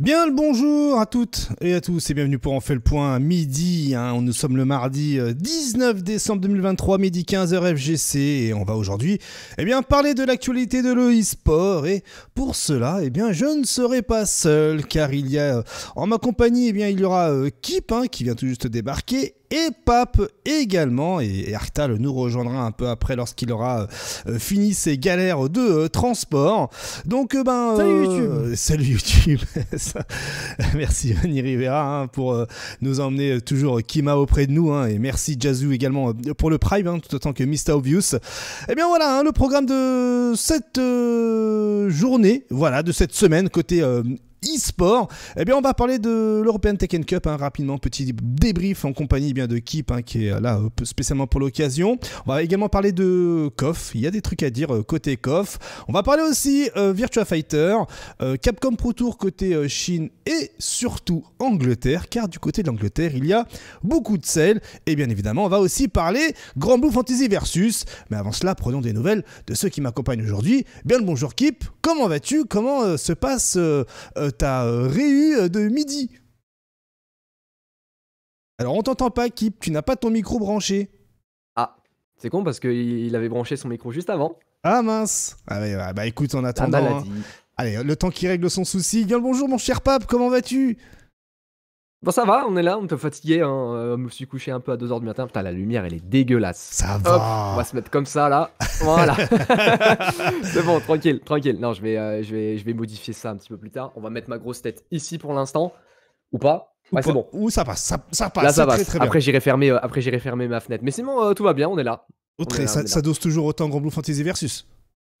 Bien le bonjour à toutes et à tous et bienvenue pour En fait le point midi. Hein. On nous sommes le mardi 19 euh, décembre 2023, midi 15h FGC et on va aujourd'hui eh bien, parler de l'actualité de l'e-sport et pour cela eh bien, je ne serai pas seul car il y a euh, en ma compagnie eh bien, il y aura Keep euh, Kip hein, qui vient tout juste débarquer et Pape également. Et Arctal nous rejoindra un peu après lorsqu'il aura euh, euh, fini ses galères de euh, transport. Donc, ben. Salut YouTube Salut YouTube Merci Vanny Rivera hein, pour nous emmener toujours Kima auprès de nous. Hein. et merci Jazu également pour le Prime, hein, tout autant que Mr. Obvious. Et eh bien voilà, le programme de cette journée, voilà, de cette semaine, côté e-sport. Eh bien, on va parler de l'European Tekken Cup hein, rapidement, petit débrief en compagnie eh bien de Kip hein, qui est là euh, spécialement pour l'occasion. On va également parler de KOF, il y a des trucs à dire euh, côté KOF. On va parler aussi euh, Virtua Fighter, Capcom Pro Tour côté Chine et surtout Angleterre, car du côté de l'Angleterre, il y a beaucoup de sel. Et bien évidemment, on va aussi parler Grand Blue Fantasy versus. Mais avant cela, prenons des nouvelles de ceux qui m'accompagnent aujourd'hui. Bien le bonjour Kip, comment vas-tu Comment se passe T'as euh, réu euh, de midi. Alors on t'entend pas, Kip, tu n'as pas ton micro branché. Ah, c'est con parce qu'il avait branché son micro juste avant. Ah mince Ah, ah bah, écoute, en ah, attendant... Bah, hein. Allez, le temps qui règle son souci. Bien le bonjour mon cher pape, comment vas-tu Bon, ça va, on est là, on te fatigué. Hein. Euh, je me suis couché un peu à 2h du matin. Putain, la lumière, elle est dégueulasse. Ça va. On va se mettre comme ça, là. Voilà. c'est bon, tranquille, tranquille. Non, je vais, euh, je, vais, je vais modifier ça un petit peu plus tard. On va mettre ma grosse tête ici pour l'instant. Ou pas. Ouais, c'est bon. Ou ça passe, ça, ça passe. Là, ça Très, après, j'irai fermer, euh, après, fermer ma fenêtre. Mais sinon, tout va bien, on est là. Autre, ça, dose toujours autant Grand Blue Fantasy Versus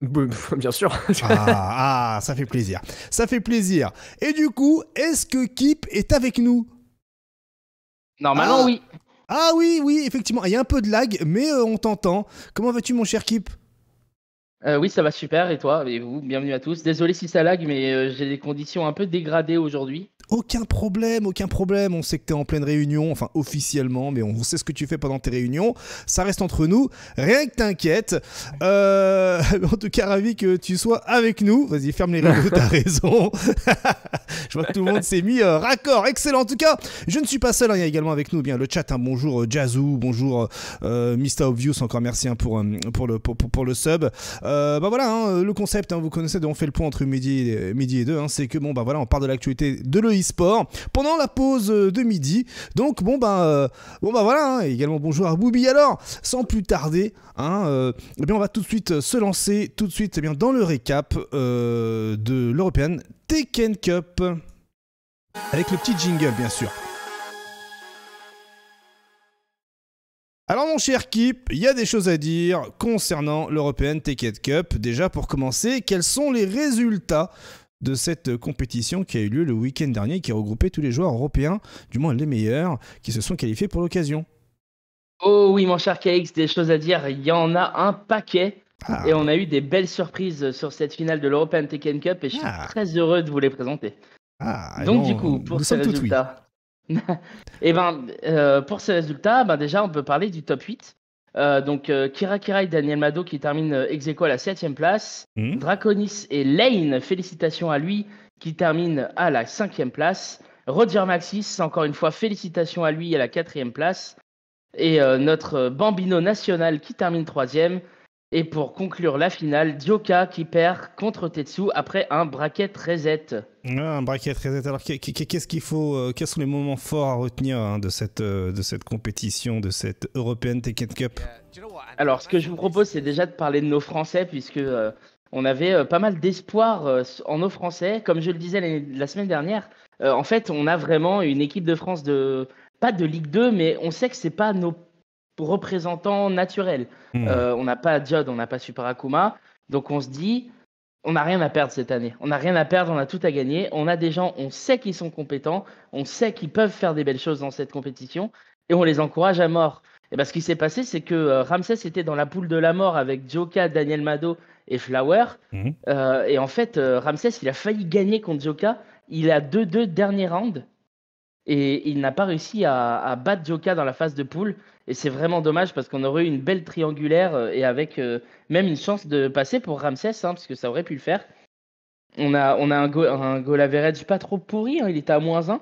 Bien sûr. ah, ah, ça fait plaisir. Ça fait plaisir. Et du coup, est-ce que Kip est avec nous Normalement, ah oui. Ah oui, oui, effectivement. Il y a un peu de lag, mais euh, on t'entend. Comment vas-tu, mon cher Kip euh, oui, ça va super. Et toi Et vous Bienvenue à tous. Désolé si ça lag, mais euh, j'ai des conditions un peu dégradées aujourd'hui. Aucun problème, aucun problème. On sait que tu es en pleine réunion, enfin officiellement, mais on sait ce que tu fais pendant tes réunions. Ça reste entre nous. Rien que t'inquiète. Euh, en tout cas, ravi que tu sois avec nous. Vas-y, ferme les rideaux, t'as raison. je vois que tout le monde s'est mis raccord. Excellent. En tout cas, je ne suis pas seul. Hein. Il y a également avec nous eh bien le chat. Hein. Bonjour Jazou, bonjour Mista Obvious. Encore merci hein, pour, pour, le, pour, pour, le sub. Euh, bah voilà, hein, le concept, hein, vous connaissez, on fait le point entre midi et, midi et deux, hein, c'est que bon, bah voilà, on part de l'actualité de l'e-sport pendant la pause euh, de midi. Donc bon, bah, euh, bon, bah voilà, également bonjour à Boubi. Alors, sans plus tarder, eh bien, on va tout de suite se lancer, tout de suite eh bien, dans le récap de l'European Tekken Cup. Avec le petit jingle, bien sûr. Alors mon cher Kip, il y a des choses à dire concernant l'European Ticket Cup. Déjà pour commencer, quels sont les résultats de cette compétition qui a eu lieu le week-end dernier, qui a regroupé tous les joueurs européens, du moins les meilleurs, qui se sont qualifiés pour l'occasion Oh oui mon cher KX, des choses à dire, il y en a un paquet. Ah. Et on a eu des belles surprises sur cette finale de l'European Ticket Cup et je suis ah. très heureux de vous les présenter. Ah, Donc du coup, pour ces résultats, et eh ben, euh, pour ces résultats, ben déjà, on peut parler du top 8. Euh, donc, euh, Kira Kira et Daniel Mado qui terminent ex aequo à la 7 place. Mhm. Draconis et Lane, félicitations à lui, qui termine à la 5 place. Roger Maxis, encore une fois, félicitations à lui à la 4 place. Et notre Bambino national qui termine 3 et pour conclure la finale, Dioka qui perd contre Tetsu après un bracket reset. Ah, un bracket reset. Alors qu'est-ce qu'il faut euh, Quels sont les moments forts à retenir hein, de, cette, euh, de cette compétition, de cette européenne Tekken Cup Alors ce que je vous propose, c'est déjà de parler de nos Français puisque euh, on avait pas mal d'espoir en nos Français. Comme je le disais la semaine dernière, en fait, on a vraiment une équipe de France de pas de Ligue 2, mais on sait que c'est pas nos représentant naturel. Hmm. Euh, on n'a pas Jod, on n'a pas Super Akuma. Donc on se dit, on n'a rien à perdre cette année. On n'a rien à perdre, on a tout à gagner. On a des gens, on sait qu'ils sont compétents, on sait qu'ils peuvent faire des belles choses dans cette compétition et on les encourage à mort. Et ben, ce qui s'est passé, c'est que euh, Ramsès était dans la poule de la mort avec Joka, Daniel Mado et Flower. Hmm. Euh, et en fait, Ramsès, il a failli gagner contre Joka. Il a 2-2 dernier round et il n'a pas réussi à, battre Joka dans la phase de poule. Et c'est vraiment dommage parce qu'on aurait eu une belle triangulaire euh, et avec euh, même une chance de passer pour Ramsès, hein, parce que ça aurait pu le faire. On a, on a un, go, un goal pas trop pourri, hein, il était à moins 1.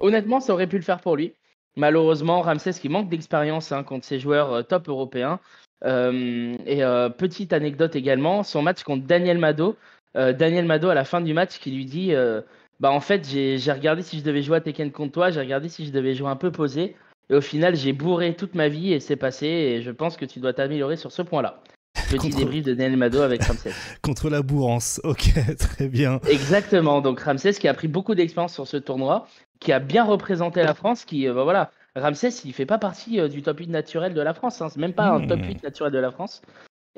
Honnêtement, ça aurait pu le faire pour lui. Malheureusement, Ramsès qui manque d'expérience hein, contre ses joueurs euh, top européens. et petite anecdote également, son match contre Daniel Mado. Daniel Mado, à la fin du match, qui lui dit bah, en fait, j'ai regardé si je devais jouer à Tekken contre toi, j'ai regardé si je devais jouer un peu posé. Et au final, j'ai bourré toute ma vie et c'est passé. Et je pense que tu dois t'améliorer sur ce point-là. Petit débrief de Daniel Mado avec Ramsès. Contre la bourrance, ok, très bien. Exactement, donc Ramsès qui a pris beaucoup d'expérience sur ce tournoi, qui a bien représenté la France, qui, euh, bah, voilà, Ramsès, il fait pas partie euh, du top 8 naturel de la France, hein. c'est même pas un hmm. top 8 naturel de la France.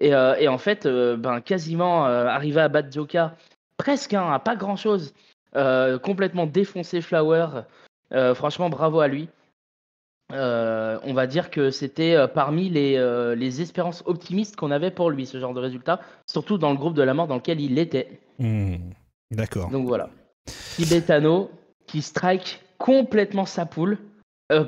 Et, euh, et en fait, ben, quasiment arrivé à battre Joka, presque hein, à pas grand-chose, euh, complètement défoncé Flower. Euh, franchement, bravo à lui. Euh, on va dire que c'était parmi les, les, espérances optimistes qu'on avait pour lui, ce genre de résultat, surtout dans le groupe de la mort dans lequel il était. Hmm, d'accord. Donc voilà. Tibetano qui strike complètement sa poule.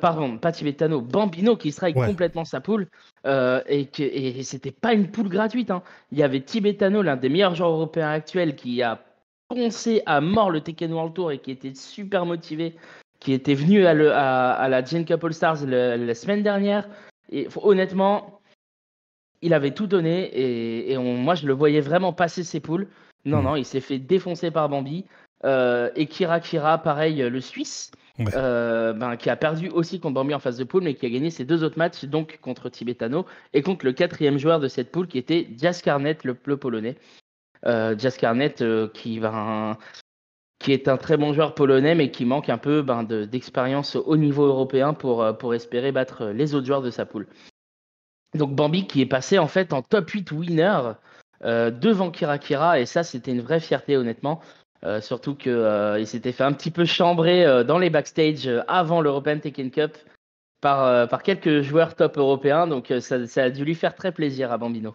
pardon, pas Tibetano, Bambino qui strike complètement sa poule. et, et c'était pas une poule gratuite. Hein. Il y avait Tibetano, l'un des meilleurs joueurs européens actuels, qui a poncé à mort le Tekken World Tour et qui était super motivé, qui était venu à, le, à, la Gen Couple Stars la semaine dernière. Et honnêtement, il avait tout donné et, moi je le voyais vraiment passer ses poules. Non, non, il s'est fait défoncer par Bambi. Euh, et Kira Kira, pareil, le Suisse, euh, ben, qui a perdu aussi contre Bambi en phase de poule, mais qui a gagné ses deux autres matchs, donc contre Tibetano et contre le quatrième joueur de cette poule, qui était Jas Carnet, le, le Polonais. Euh, Jazz Carnet euh, qui est un très bon joueur polonais, mais qui manque un peu ben, d'expérience au niveau européen pour, euh, espérer battre les autres joueurs de sa poule. Donc Bambi qui est passé en fait en top 8 winner euh, devant Kira et ça c'était une vraie fierté honnêtement. surtout qu'il s'était fait un petit peu chambrer dans les backstage avant l'European Tekken Cup par, quelques joueurs top européens, donc ça a dû lui faire très plaisir à Bambino.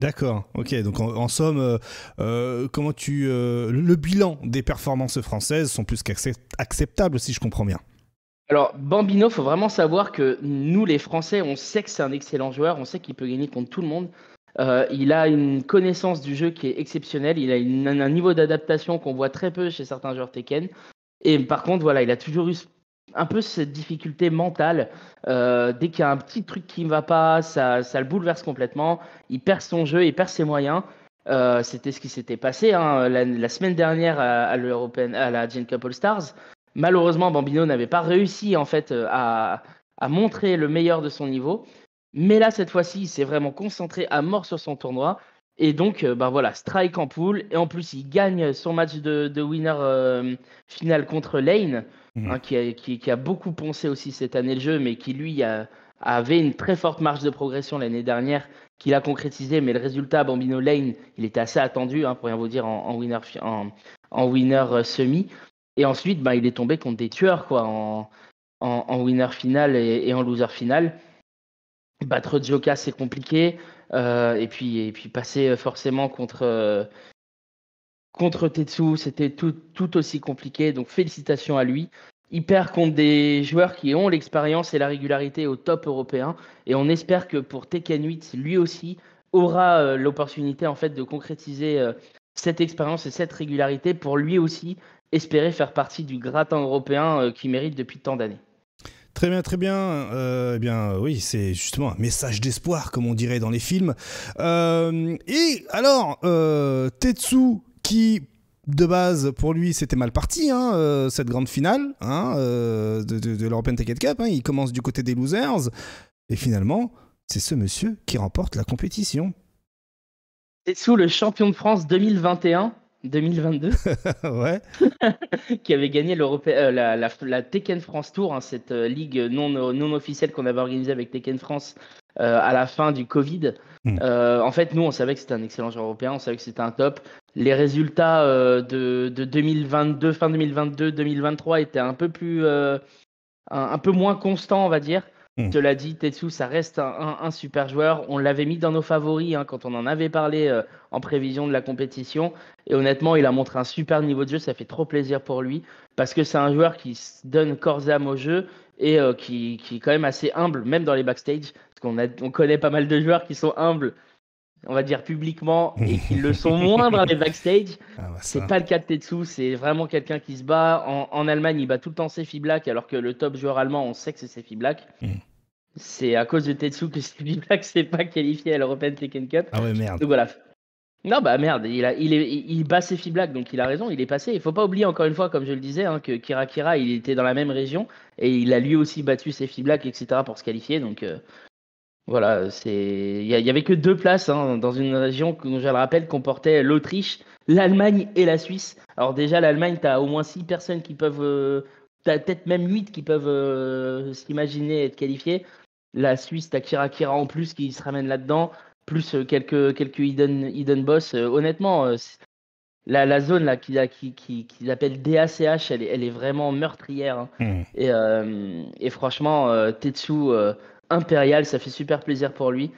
D'accord, ok. Donc en, somme, euh, euh, comment tu, euh, le bilan des performances françaises sont plus qu'acceptables, si je comprends bien. Alors, Bambino, faut vraiment savoir que nous, les Français, on sait que c'est un excellent joueur, on sait qu'il peut gagner contre tout le monde. il a une connaissance du jeu qui est exceptionnelle, il a un niveau d'adaptation qu'on voit très peu chez certains joueurs Tekken. Et par contre, voilà, il a toujours eu un peu cette difficulté mentale. Euh, dès qu'il y a un petit truc qui ne va pas, ça, ça, le bouleverse complètement. Il perd son jeu, il perd ses moyens. Euh, c'était ce qui s'était passé hein, la, semaine dernière à, à la Gen Cup All Stars. Malheureusement, Bambino n'avait pas réussi en fait euh, à, montrer le meilleur de son niveau. Mais là, cette fois-ci, il s'est vraiment concentré à mort sur son tournoi. Et donc, ben voilà, strike en poule. Et en plus, il gagne son match de, winner final contre Lane. Mmh. Hein, qui, a, beaucoup poncé aussi cette année le jeu, mais qui lui avait une très forte marge de progression l'année dernière, qu'il a concrétisé. Mais le résultat, Bambino Lane, il était assez attendu, hein, pour rien vous dire, en, winner, en, winner euh, semi. Et ensuite, bah, il est tombé contre des tueurs quoi, en, winner final et, en loser final. Battre Joka, c'est compliqué. Euh, et, puis, et puis passer euh, forcément contre, contre Tetsu, c'était tout, aussi compliqué. Donc félicitations à lui. Il perd contre des joueurs qui ont l'expérience et la régularité au top européen. Et on espère que pour Tekken 8, lui aussi aura euh, l'opportunité en fait de concrétiser euh, cette expérience et cette régularité pour lui aussi espérer faire partie du gratin européen qui euh, qu'il mérite depuis tant d'années. Très bien, très bien. eh bien, oui, c'est justement un message d'espoir, comme on dirait dans les films. et alors, Tetsu qui de base, pour lui, c'était mal parti, hein, euh, cette grande finale hein, euh, de, l'European Ticket Cup. Hein. il commence du côté des losers. Et finalement, c'est ce monsieur qui remporte la compétition. C'est sous le champion de France 2021, 2022, qui avait gagné euh, la, la, Tekken France Tour, cette ligue non, non officielle qu'on avait organisée avec Tekken France à la fin du Covid. Hmm. en fait, nous, on savait que c'était un excellent joueur européen, on savait que c'était un top les résultats euh, de, 2022, fin 2022, 2023 étaient un peu plus, euh, un, peu moins constants, on va dire. Hmm. Cela dit, Tetsu, ça reste un, super joueur. On l'avait mis dans nos favoris hein, quand on en avait parlé euh, en prévision de la compétition. Et honnêtement, il a montré un super niveau de jeu. Ça fait trop plaisir pour lui parce que c'est un joueur qui donne corps et âme au jeu et qui, est quand même assez humble, même dans les backstage. Parce qu'on on connaît pas mal de joueurs qui sont humbles on va dire publiquement, et qu'ils le sont moins dans les backstage. Ah, bah, c'est pas le cas de Tetsu, c'est vraiment quelqu'un qui se bat. En, Allemagne, il bat tout le temps Sefi Black, alors que le top joueur allemand, on sait que c'est Sefi Black. Hmm. C'est à cause de Tetsu que Sefi Black s'est pas qualifié à l'European Tekken Cup. Ah ouais, merde. Donc voilà. Non, bah merde, il, a, il, est, il bat Sefi Black, donc il a raison, il est passé. Il faut pas oublier, encore une fois, comme je le disais, hein, que Kira Kira, il était dans la même région, et il a lui aussi battu Sefi Black, etc., pour se qualifier. Donc. Euh, voilà, c'est il y, avait que deux places hein, dans une région que je le rappelle comportait l'Autriche, l'Allemagne et la Suisse. Alors déjà l'Allemagne, tu as au moins six personnes qui peuvent euh, tu as peut-être même huit qui peuvent euh, s'imaginer être qualifiées. La Suisse, t'as Kira Kira en plus qui se ramène là-dedans, plus euh, quelques quelques hidden, boss. honnêtement, la, zone là qu'ils qui, qui, qui appellent DACH, elle est, elle est vraiment meurtrière. Hein. Mmh. Et, et, franchement, Tetsu impérial. Ça fait super plaisir pour lui.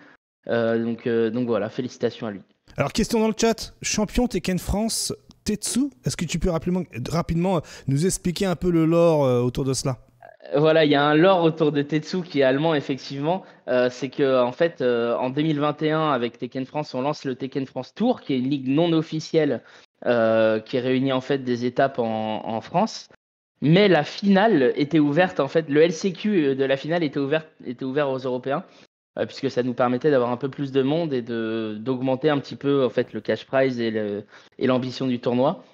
Euh, donc, euh, donc voilà, félicitations à lui. Alors, question dans le chat champion Tekken France, Tetsu, est-ce que tu peux rapidement, rapidement nous expliquer un peu le lore euh, autour de cela voilà, il y a un lore autour de Tetsu qui est allemand, effectivement. c'est que en fait, en 2021, avec Tekken France, on lance le Tekken France Tour, qui est une ligue non officielle euh, qui réunit en fait des étapes en, en France. Mais la finale était ouverte, en fait, le LCQ euh, de la finale était ouvert, était ouvert aux Européens, euh, puisque ça nous permettait d'avoir un peu plus de monde et d'augmenter un petit peu en fait, le cash prize et l'ambition du tournoi.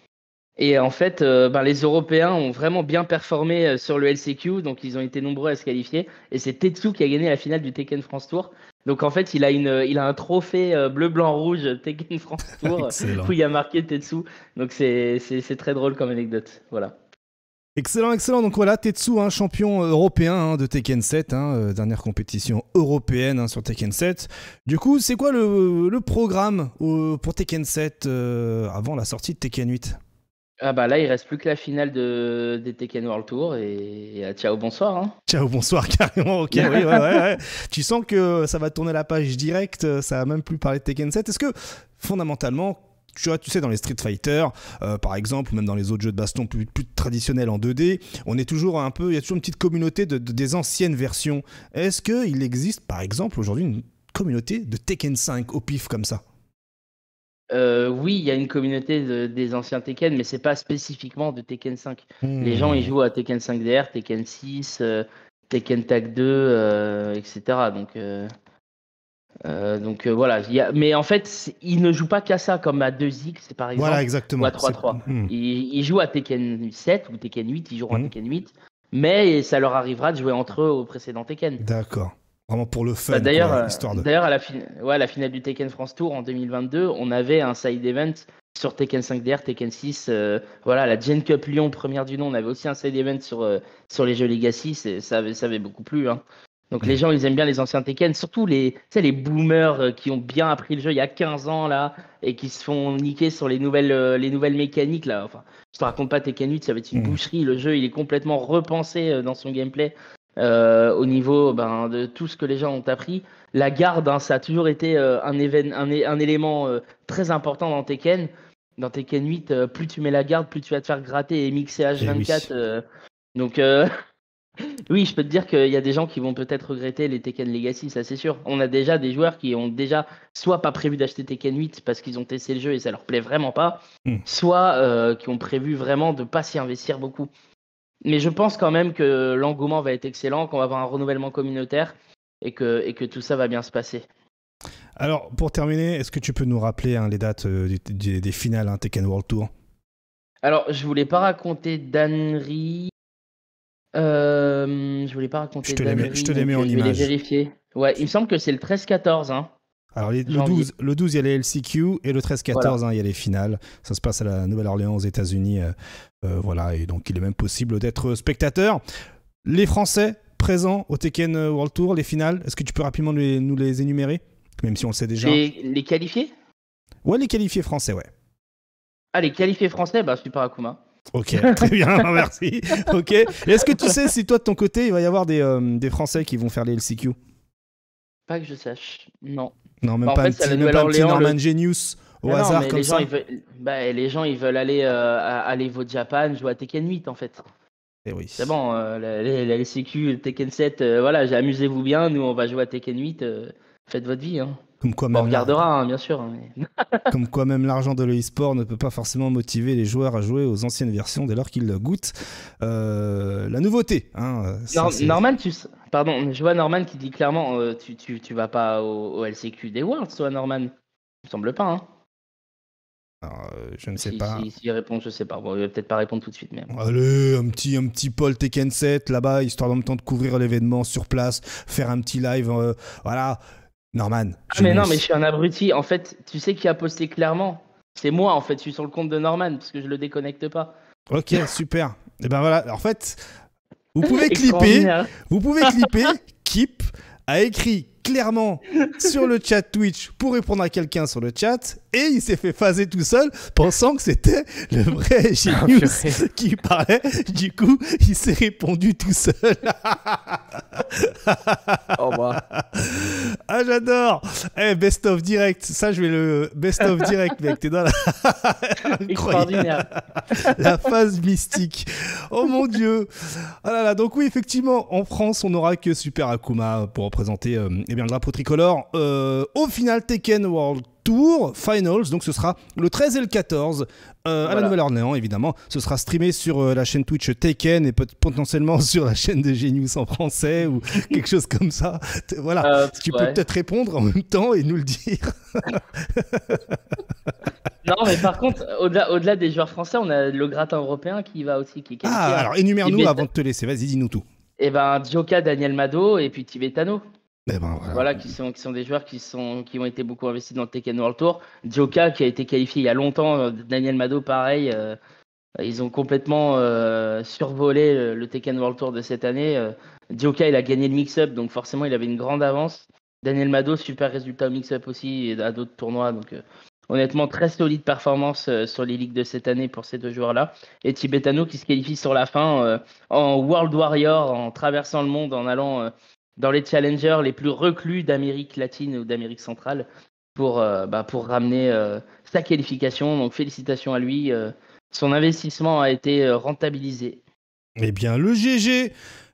Et en fait, euh, ben, les Européens ont vraiment bien performé sur le LCQ, donc ils ont été nombreux à se qualifier. Et c'est Tetsu qui a gagné la finale du Tekken France Tour. Donc en fait, il a, une, il a un trophée bleu, blanc, rouge Tekken France Tour où il a marqué Tetsu. Donc c'est très drôle comme anecdote. Voilà. Excellent, excellent. Donc voilà, Tetsu, un hein, champion européen hein, de Tekken 7, hein, euh, dernière compétition européenne sur Tekken 7. Du coup, c'est quoi le, programme euh, pour Tekken 7 euh, avant la sortie de Tekken 8 ah bah là, il reste plus que la finale de, des Tekken World Tour et, à ciao, bonsoir. Hein. Ciao, bonsoir, carrément, ok, Tu sens que ça va tourner la page directe, ça va même plus parler de Tekken 7. Est-ce que, fondamentalement, tu tu sais, dans les Street Fighter, euh, par exemple, même dans les autres jeux de baston plus, traditionnels en 2D, on est toujours un peu, il y a toujours une petite communauté des anciennes versions. Est-ce qu'il existe, par exemple, aujourd'hui, une communauté de Tekken 5 au pif comme ça euh, oui, il y a une communauté des anciens Tekken, mais c'est pas spécifiquement de Tekken 5. Les gens, ils hmm. jouent à Tekken 5 DR, Tekken 6, euh, Tekken Tag 2, etc. Donc, euh, donc euh, voilà, mais en fait, il ne joue pas qu'à ça, comme à 2X par exemple, exactement. ou à 3-3. Hmm. Il, joue à Tekken 7 ou Tekken 8, ils joueront à hmm. Tekken 8, mais ça leur arrivera de jouer entre eux au précédent Tekken. D'accord. Vraiment pour le fun, bah, D'ailleurs, euh, d'ailleurs à la, fin... ouais, la finale du Tekken France Tour en 2022, on avait un side event sur Tekken 5DR, Tekken 6, voilà, la Gen Cup Lyon, première du nom, on avait aussi un side event sur, sur les jeux Legacy, ça avait, ça avait beaucoup plu. Hein. Donc les mm. gens, ils aiment bien les anciens Tekken, surtout les, les boomers euh, qui ont bien appris le jeu il y a 15 ans là et qui se font niquer sur les nouvelles, euh, les nouvelles mécaniques là. Enfin, je te raconte pas Tekken 8, ça va être une mm. boucherie. Le jeu, il est complètement repensé euh, dans son gameplay au niveau ben, de tout ce que les gens ont appris. La garde, hein, ça a toujours été un, un, élément très important dans Tekken. Dans Tekken 8, plus tu mets la garde, plus tu vas te faire gratter et mixer H24. donc Oui, je peux te dire qu'il y a des gens qui vont peut-être regretter les Tekken Legacy, ça c'est sûr. On a déjà des joueurs qui ont déjà soit pas prévu d'acheter Tekken 8 parce qu'ils ont testé le jeu et ça leur plaît vraiment pas, hmm. soit euh, qui ont prévu vraiment de pas s'y investir beaucoup. Mais je pense quand même que l'engouement va être excellent, qu'on va avoir un renouvellement communautaire et que, tout ça va bien se passer. Alors, pour terminer, est-ce que tu peux nous rappeler hein, les dates euh, des, finales hein, Tekken World Tour Alors, je voulais pas raconter Danry euh, je voulais pas raconter. Je te, les mets, je te en euh, je Vais vérifier. Ouais, il me semble que c'est le 13-14. Hein. Alors, le, 12, le 12, il y a les LCQ et le 13-14, hein, il y a les finales. Ça se passe à la Nouvelle-Orléans aux États-Unis. Euh, voilà, et donc il est même possible d'être spectateur. Les Français présents au Tekken World Tour, les finales, est-ce que tu peux rapidement nous les énumérer Même si on le sait déjà. Les, qualifiés Ouais, les qualifiés français, ouais. Ah, les qualifiés français, bah, Super Akuma. Ok, très bien, merci. Ok. Est-ce que tu sais si toi de ton côté il va y avoir des, euh, des Français qui vont faire les LCQ Pas que je sache, non. Non, même bah, pas, fait, un petit, pas Norman Genius au hasard comme ça. bah, les gens ils veulent aller euh, à Japan jouer à Tekken 8 en fait. Eh C'est bon, les euh, la, LCQ, Tekken 7, euh, voilà, amusez-vous bien, nous on va jouer à Tekken 8, faites votre vie. Hein. Comme quoi, même on regardera, hein, bien sûr. comme quoi, même l'argent de l'e-sport ne peut pas forcément motiver les joueurs à jouer aux anciennes versions dès lors qu'ils goûtent. Euh, la nouveauté. Hein, Norman, tu... Pardon, je vois Norman qui dit clairement euh, tu, tu, tu, vas pas au, LCQ des Worlds, toi, Norman Il me semble pas. Hein. Euh, je ne sais pas. S'il répond, je ne sais pas. Bon, il va peut-être pas répondre tout de suite. Mais... Allez, un petit, un petit Paul Tekken 7 là-bas, histoire en même temps de couvrir l'événement sur place, faire un petit live. voilà, Norman. Ah, mais non, mais je suis un abruti. En fait, tu sais qui a posté clairement C'est moi, en fait. Je suis sur le compte de Norman parce que je le déconnecte pas. Ok, super. Et eh ben voilà, en fait, vous pouvez clipper. Vous pouvez clipper. Kip a écrit clairement sur le chat Twitch pour répondre à quelqu'un sur le chat et il s'est fait phaser tout seul pensant que c'était le vrai ah, Genius qui parlait. Du coup, il s'est répondu tout seul. oh, bah. Ah, j'adore. Hey, eh, best of direct. Ça, je vais le best of direct, mec. T'es dans la. Extraordinaire. la phase mystique. Oh mon dieu. Ah là Donc, oui, effectivement, en France, on n'aura que Super Akuma pour représenter. Euh, eh bien, le drapeau tricolore euh, au final Tekken World Tour Finals. Donc ce sera le 13 et le 14 euh, à la Nouvelle-Orléans, évidemment. Ce sera streamé sur euh, la chaîne Twitch Tekken et potentiellement sur la chaîne de Genius en français ou quelque chose comme ça. Voilà, tu peux peut-être répondre en même temps et nous le dire. non, mais par contre, au-delà, au-delà des joueurs français, on a le gratin européen qui va aussi. Qui ah, alors énumère-nous avant de te laisser. Vas-y, dis-nous tout. Eh ben, joka Daniel Mado et puis Tibetano. Eh ben, voilà. qui, sont, des joueurs qui, ont été beaucoup investis dans le Tekken World Tour. Joka, qui a été qualifié il y a longtemps, euh, Daniel Mado, pareil. Euh, ils ont complètement euh, survolé le, Tekken World Tour de cette année. Euh, il a gagné le mix-up, donc forcément, il avait une grande avance. Daniel Mado, super résultat au mix-up aussi et à d'autres tournois. Donc, honnêtement, très solide performance sur les ligues de cette année pour ces deux joueurs-là. Et Tibetano qui se qualifie sur la fin en World Warrior, en traversant le monde, en allant dans les challengers les plus reclus d'Amérique latine ou d'Amérique centrale pour, euh, bah, pour ramener euh, sa qualification. Donc félicitations à lui. Euh. son investissement a été rentabilisé. Eh bien, le GG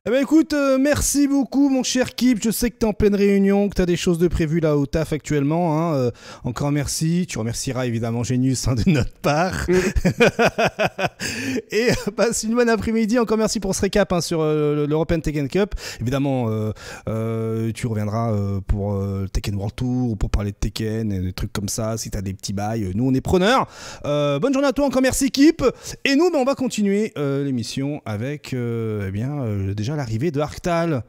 eh ben, écoute, euh, merci beaucoup mon cher Kip, je sais que es en pleine réunion, que tu as des choses de prévues là au taf actuellement. Hein. Euh, encore merci, tu remercieras évidemment Genius hein, de notre part. Mm. et euh, passe une bonne après-midi, encore merci pour ce récap hein, sur l'European Tekken Cup. Évidemment, tu reviendras pour le Tekken World Tour, pour parler de Tekken, et des trucs comme ça, si tu as des petits bails, nous on est preneurs. bonne journée à toi, encore merci Kip. Et nous, ben, on va continuer l'émission avec eh bien, déjà l'arrivée de Arctal.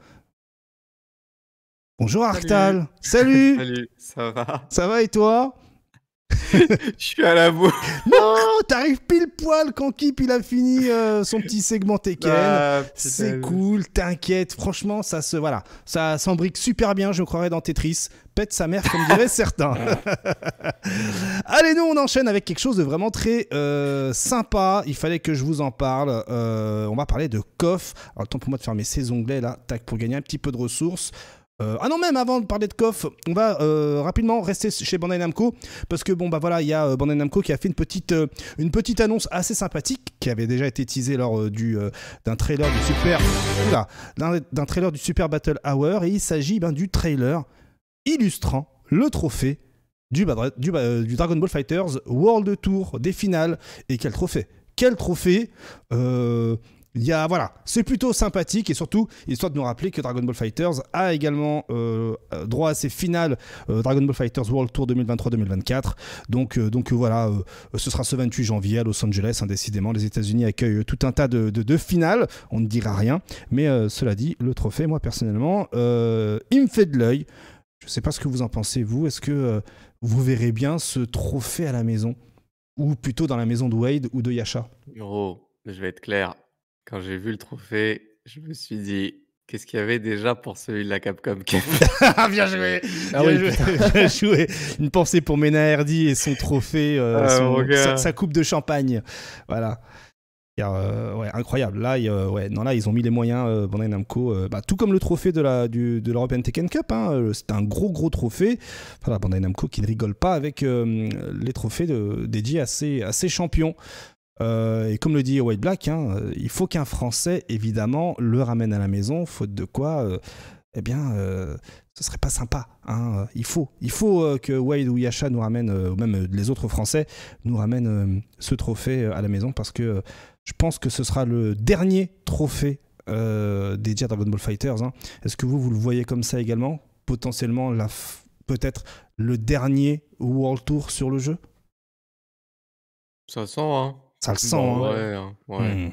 Bonjour Arctal, salut. salut. Salut, ça va Ça va et toi je suis à la boue. non, t'arrives pile poil quand Kip il a fini euh, son petit segment Tekken. Ah, c'est cool, t'inquiète. Franchement, ça se ça s'embrique super bien. Je croirais dans Tetris. Pète sa mère comme dirait certains. Allez, nous on enchaîne avec quelque chose de vraiment très euh, sympa. Il fallait que je vous en parle. Euh, on va parler de coff Alors temps pour moi de fermer ces onglets là, tac pour gagner un petit peu de ressources. Euh, ah non, même avant de parler de Koff, on va euh, rapidement rester chez Bandai Namco parce que bon bah voilà, il y a euh, Bandai Namco qui a fait une petite, une petite annonce assez sympathique qui avait déjà été teasée lors du d'un trailer du Super d'un trailer du Super Battle Hour et il s'agit ben, du trailer illustrant le trophée du, du, bah, du Dragon Ball Fighters World Tour des finales et quel trophée quel trophée voilà, c'est plutôt sympathique et surtout, histoire de nous rappeler que Dragon Ball Fighters a également euh, euh, droit à ses finales euh, Dragon Ball Fighters World Tour 2023-2024. Donc, donc voilà, ce sera ce 28 janvier à Los Angeles. décidément, les États-Unis accueillent tout un tas de, finales. On ne dira rien, mais cela dit, le trophée, moi personnellement, il me fait de l'œil. Je ne sais pas ce que vous en pensez, vous. Est-ce que vous verrez bien ce trophée à la maison Ou plutôt dans la maison de Wade ou de Yasha Oh, je vais être clair. Quand j'ai vu le trophée, je me suis dit, Qu'est-ce qu'il y avait déjà pour celui de la Capcom ah, Bien joué ah Bien joué. Une pensée pour Mena Herdi et son trophée, euh, ah, sa, coupe de champagne. Voilà. Euh, incroyable. Là, euh, ouais, non, là, ils ont mis les moyens, Bandai Namco. Bah, tout comme le trophée de la du, de l'European Tekken Cup, hein, c'est un gros gros trophée. Voilà, Bandai Namco qui ne rigole pas avec les trophées dédiés à ses champions. Euh, et comme le dit White Black, hein, euh, il faut qu'un Français, évidemment, le ramène à la maison, faute de quoi, euh, eh bien, ce serait pas sympa. Hein. Il faut, il faut que Wade ou Yasha nous ramène, ou même les autres Français, nous ramènent ce trophée à la maison, parce que je pense que ce sera le dernier trophée dédié à Dragon Ball Fighters. Hein. Est-ce que vous, vous le voyez comme ça également Potentiellement, la peut-être le dernier World Tour sur le jeu Ça sent, hein ça le sent. Hein. Ouais, hein,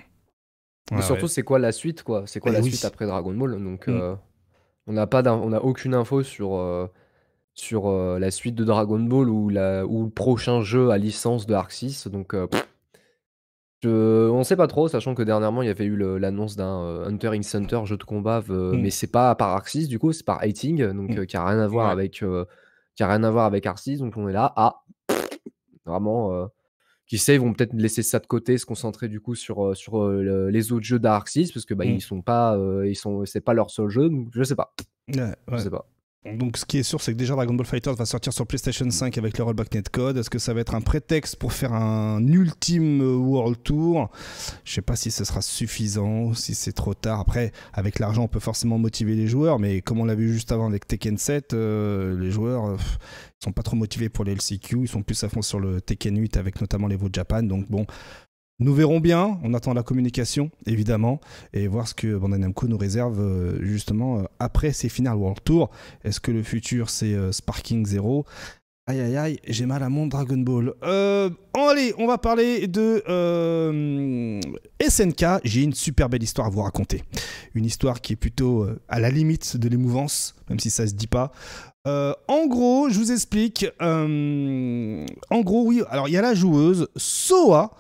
hmm. ouais. surtout, c'est quoi la suite, quoi C'est quoi eh la suite après Dragon Ball Donc, hmm. euh, on n'a pas, on a aucune info sur euh, sur euh, la suite de Dragon Ball ou la ou le prochain jeu à licence de Arc 6. Donc, je, on sait pas trop, sachant que dernièrement, il y avait eu l'annonce d'un Hunter in Center jeu de combat, hmm. mais c'est pas par Arc du coup, c'est par Hating, donc qui a rien à voir avec qui a rien à voir avec Arc Donc, on est là, à ah, vraiment qui sait, ils vont peut-être laisser ça de côté, se concentrer du coup sur, euh, sur euh, les autres jeux d'Arxis, parce que bah, mm. ils sont pas, euh, ils sont, c'est pas leur seul jeu, donc je sais pas. Je sais pas. Donc, ce qui est sûr, c'est que déjà Dragon Ball Fighter va sortir sur PlayStation 5 avec le rollback netcode. Est-ce que ça va être un prétexte pour faire un ultime euh, World Tour Je ne sais pas si ce sera suffisant, si c'est trop tard. Après, avec l'argent, on peut forcément motiver les joueurs, mais comme on l'a vu juste avant avec Tekken 7, euh, les joueurs ne euh, sont pas trop motivés pour les LCQ. Ils sont plus à fond sur le Tekken 8 avec notamment les de Japan. Donc, bon, nous verrons bien, on attend la communication évidemment et voir ce que Bandai Namco nous réserve euh, justement euh, après ces finales World Tour. Est-ce que le futur c'est euh, Sparking Zero Aïe aïe aïe, j'ai mal à mon Dragon Ball. allez, on va parler de SNK. J'ai une super belle histoire à vous raconter. Une histoire qui est plutôt à la limite de l'émouvance, même si ça se dit pas. en gros, je vous explique. en gros, oui. Alors, il y a la joueuse Soa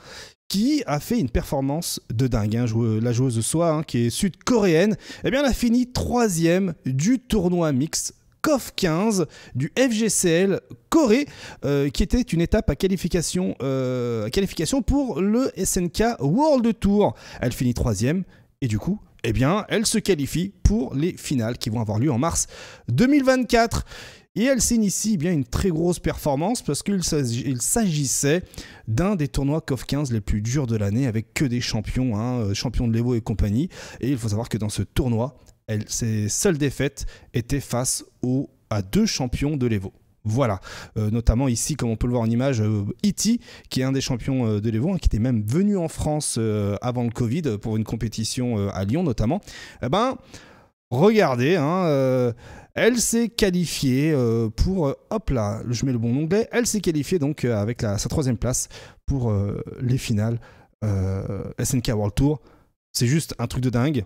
qui a fait une performance de dingue. Hein, la joueuse de soi, hein, qui est sud-coréenne, eh bien, elle a fini troisième du tournoi mix COF 15 du FGCL Corée, euh, qui était une étape à qualification, euh, qualification pour le SNK World Tour. Elle finit troisième et du coup, eh bien, elle se qualifie pour les finales qui vont avoir lieu en mars 2024. Et elle s'initie bien une très grosse performance parce qu'il s'agissait d'un des tournois cov 15 les plus durs de l'année avec que des champions, hein, euh, champions de l'Evo et compagnie. Et il faut savoir que dans ce tournoi, elle, ses seules défaites étaient face à deux champions de l'Evo. Voilà, euh, notamment ici, comme on peut le voir en image, Iti, euh, e qui est un des champions de l'Evo, hein, qui était même venu en France avant le Covid pour une compétition à Lyon notamment. Eh ben, regardez, hein, elle s'est qualifiée euh, pour, euh, hop là, je mets le bon onglet, elle s'est qualifiée donc euh, avec sa troisième place pour les finales SNK World Tour. C'est juste un truc de dingue.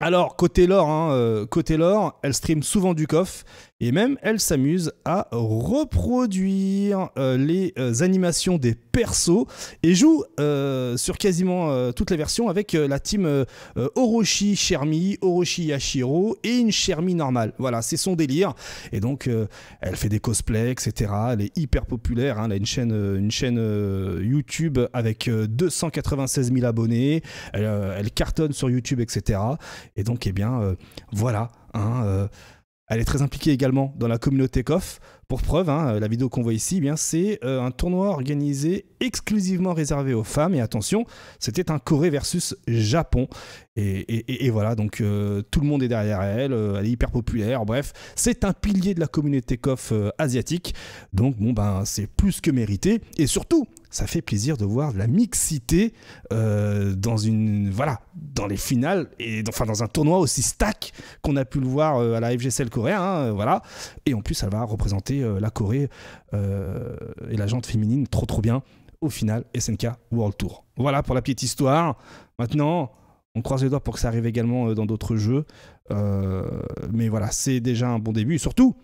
Alors, côté lore, hein, côté lore, elle stream souvent du coffre. Et même, elle s'amuse à reproduire euh, les euh, animations des persos et joue euh, sur quasiment toutes les versions avec la team Orochi Shermi, Orochi Yashiro et une Shermi normale. Voilà, c'est son délire. Et donc, elle fait des cosplays, etc. Elle est hyper populaire. Hein. Elle a une chaîne, une chaîne YouTube avec 296 000 abonnés. Elle, cartonne sur YouTube, etc. Et donc, eh bien, voilà. Hein, elle est très impliquée également dans la communauté KOF. Pour preuve, hein, euh, la vidéo qu'on voit ici, eh bien c'est euh, un tournoi organisé exclusivement réservé aux femmes. Et attention, c'était un Corée versus Japon. Et, voilà, donc euh, tout le monde est derrière elle. elle est hyper populaire. Bref, c'est un pilier de la communauté KOF asiatique. Donc bon ben, c'est plus que mérité. Et surtout, ça fait plaisir de voir de la mixité euh, dans une voilà dans les finales et dans, enfin dans un tournoi aussi stack qu'on a pu le voir euh, à la FGCL Corée. Hein, euh, voilà et en plus elle va représenter la Corée et la jante féminine trop trop bien au final SNK World Tour voilà pour la petite histoire maintenant on croise les doigts pour que ça arrive également dans d'autres jeux mais voilà c'est déjà un bon début surtout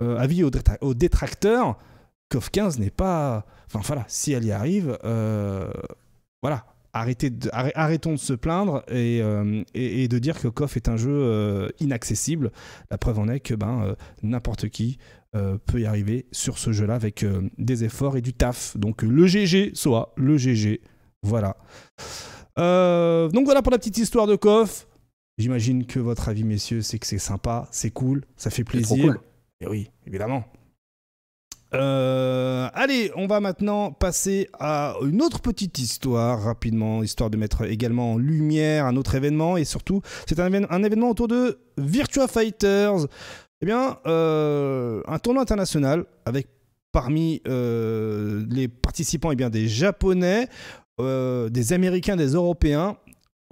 avis aux détracteurs KOF 15 n'est pas. Enfin voilà, si elle y arrive, euh, voilà. arrêtons de se plaindre et, euh, de dire que KOF est un jeu euh, inaccessible. La preuve en est que ben, n'importe qui peut y arriver sur ce jeu-là avec des efforts et du taf. Donc le GG, soit le GG. Voilà. donc voilà pour la petite histoire de KOF. J'imagine que votre avis, messieurs, c'est que c'est sympa, c'est cool, ça fait plaisir. Et eh oui, évidemment. Euh, allez, on va maintenant passer à une autre petite histoire rapidement, histoire de mettre également en lumière un autre événement et surtout c'est un, événement autour de Virtua Fighters. Eh bien, euh, un tournoi international avec parmi euh, les participants eh bien, des Japonais, des Américains, des Européens.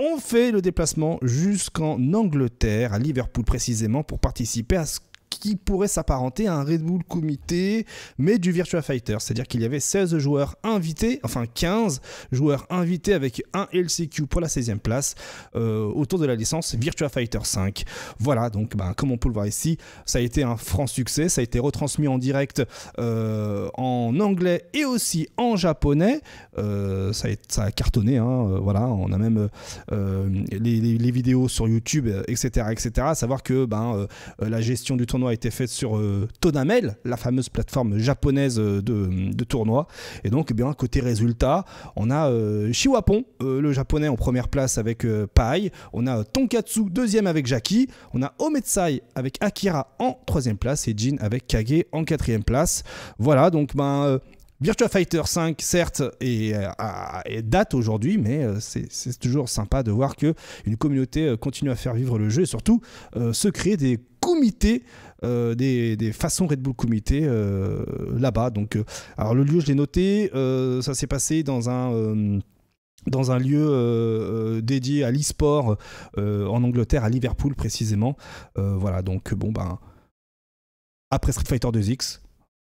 ont fait le déplacement jusqu'en Angleterre, à Liverpool précisément, pour participer à ce qui pourrait s'apparenter à un Red Bull comité, mais du Virtua Fighter. C'est-à-dire qu'il y avait 16 joueurs invités, enfin 15 joueurs invités avec un LCQ pour la 16e place euh, autour de la licence Virtua Fighter 5. Voilà, donc ben, comme on peut le voir ici, ça a été un franc succès, ça a été retransmis en direct euh, en anglais et aussi en japonais. Euh, ça, a, cartonné, hein, voilà, on a même les, vidéos sur YouTube, etc., etc. savoir que ben, la gestion du tournoi a été faite sur euh, Tonamel, la fameuse plateforme japonaise euh, de, tournoi. Et donc, eh bien, côté résultat, on a euh, Shiwapon, le japonais en première place avec Pai. On a Tonkatsu, deuxième avec Jackie. On a Ometsai avec Akira en troisième place et Jin avec Kage en quatrième place. Voilà, donc, ben. Virtua Fighter 5, certes, est, date aujourd'hui, mais c'est toujours sympa de voir que une communauté continue à faire vivre le jeu et surtout se créer des comités euh, des, des, façons Red Bull Comité euh, là-bas. Donc, euh, alors le lieu, je l'ai noté, ça s'est passé dans un dans un lieu dédié à l'e-sport en Angleterre, à Liverpool précisément. voilà, donc bon ben après Street Fighter 2X,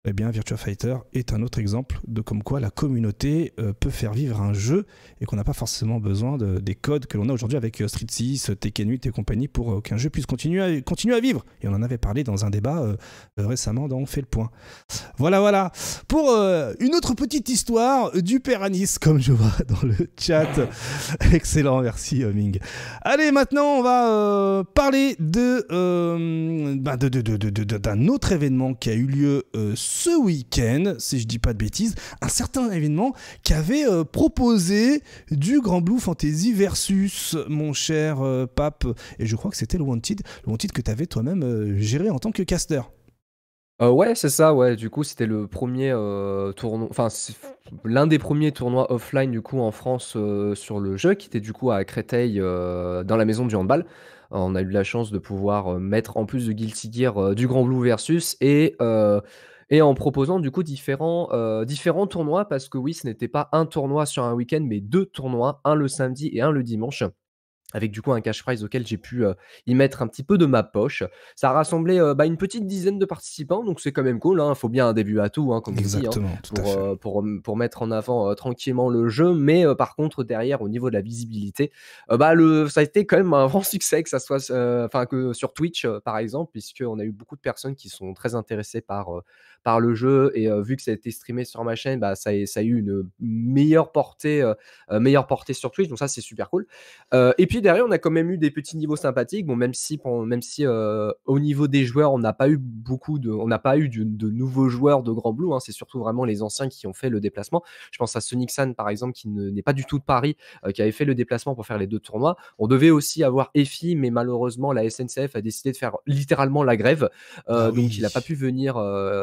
eh bien Virtua Fighter est un autre exemple de comme quoi la communauté euh, peut faire vivre un jeu et qu'on n'a pas forcément besoin de, des codes que l'on a aujourd'hui avec euh, Street 6, Tekken 8 et compagnie pour euh, qu'un jeu puisse continuer à, continuer à vivre. Et on en avait parlé dans un débat récemment dans On fait le point. Voilà, voilà. Pour une autre petite histoire du père Anis, comme je vois dans le chat. Excellent, merci Ming. Allez, maintenant on va parler bah, de, de d'un autre événement qui a eu lieu ce week-end, si je dis pas de bêtises, un certain événement qui avait euh, proposé du Grand Blue Fantasy versus mon cher euh, pape. Et je crois que c'était le Wanted, le Wanted que tu avais toi-même euh, géré en tant que caster. ouais, c'est ça, ouais. Du coup, c'était le premier tournoi, enfin, l'un des premiers tournois offline, du coup, en France sur le jeu, qui était du coup à Créteil, dans la maison du handball. on a eu la chance de pouvoir mettre, en plus de Guilty Gear, du Grand Blue Versus et et en proposant du coup différents, euh, différents tournois, parce que oui, ce n'était pas un tournoi sur un week-end, mais deux tournois, un le samedi et un le dimanche avec du coup un cash prize auquel j'ai pu euh, y mettre un petit peu de ma poche. Ça a rassemblé euh, bah, une petite dizaine de participants, donc c'est quand même cool. Il hein. faut bien un début à tout, hein, comme hein, pour, Pour, pour, mettre en avant tranquillement le jeu. Mais par contre, derrière, au niveau de la visibilité, bah, le, ça a été quand même un grand succès, que ça soit enfin que sur Twitch, par exemple, puisqu'on a eu beaucoup de personnes qui sont très intéressées par, par le jeu. Et vu que ça a été streamé sur ma chaîne, bah, ça, a, ça a eu une meilleure portée, meilleure portée sur Twitch. Donc ça, c'est super cool. et puis derrière, on a quand même eu des petits niveaux sympathiques. Bon, même si, même si au niveau des joueurs, on n'a pas eu beaucoup de, on n'a pas eu de, nouveaux joueurs de Grand Blue. Hein, c'est surtout vraiment les anciens qui ont fait le déplacement. Je pense à Sonic San, par exemple, qui n'est pas du tout de Paris, qui avait fait le déplacement pour faire les deux tournois. On devait aussi avoir EFI, mais malheureusement, la SNCF a décidé de faire littéralement la grève. Ah donc, il n'a pas pu venir,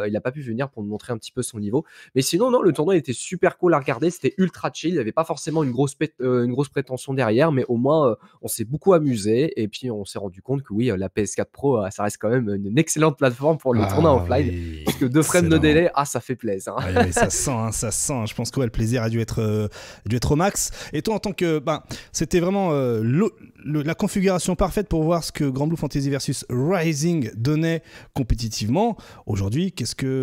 il a pas pu venir pour nous montrer un petit peu son niveau. Mais sinon, non, le tournoi était super cool à regarder, c'était ultra chill, il n'y avait pas forcément une grosse, euh, une grosse prétention derrière, mais au moins euh, on s'est beaucoup amusé et puis on s'est rendu compte que oui, euh, la PS4 Pro, ça reste quand même une excellente plateforme pour le ah tournoi offline. Parce que deux frames de délai, ah, ça fait plaisir. Hein. ça sent, hein, ça sent. Je pense que le plaisir a dû être, dû être au max. Et toi, en tant que. Bah, c'était vraiment la configuration parfaite pour voir ce que Grand Blue Fantasy versus Rising donnait compétitivement. Aujourd'hui, qu'est-ce que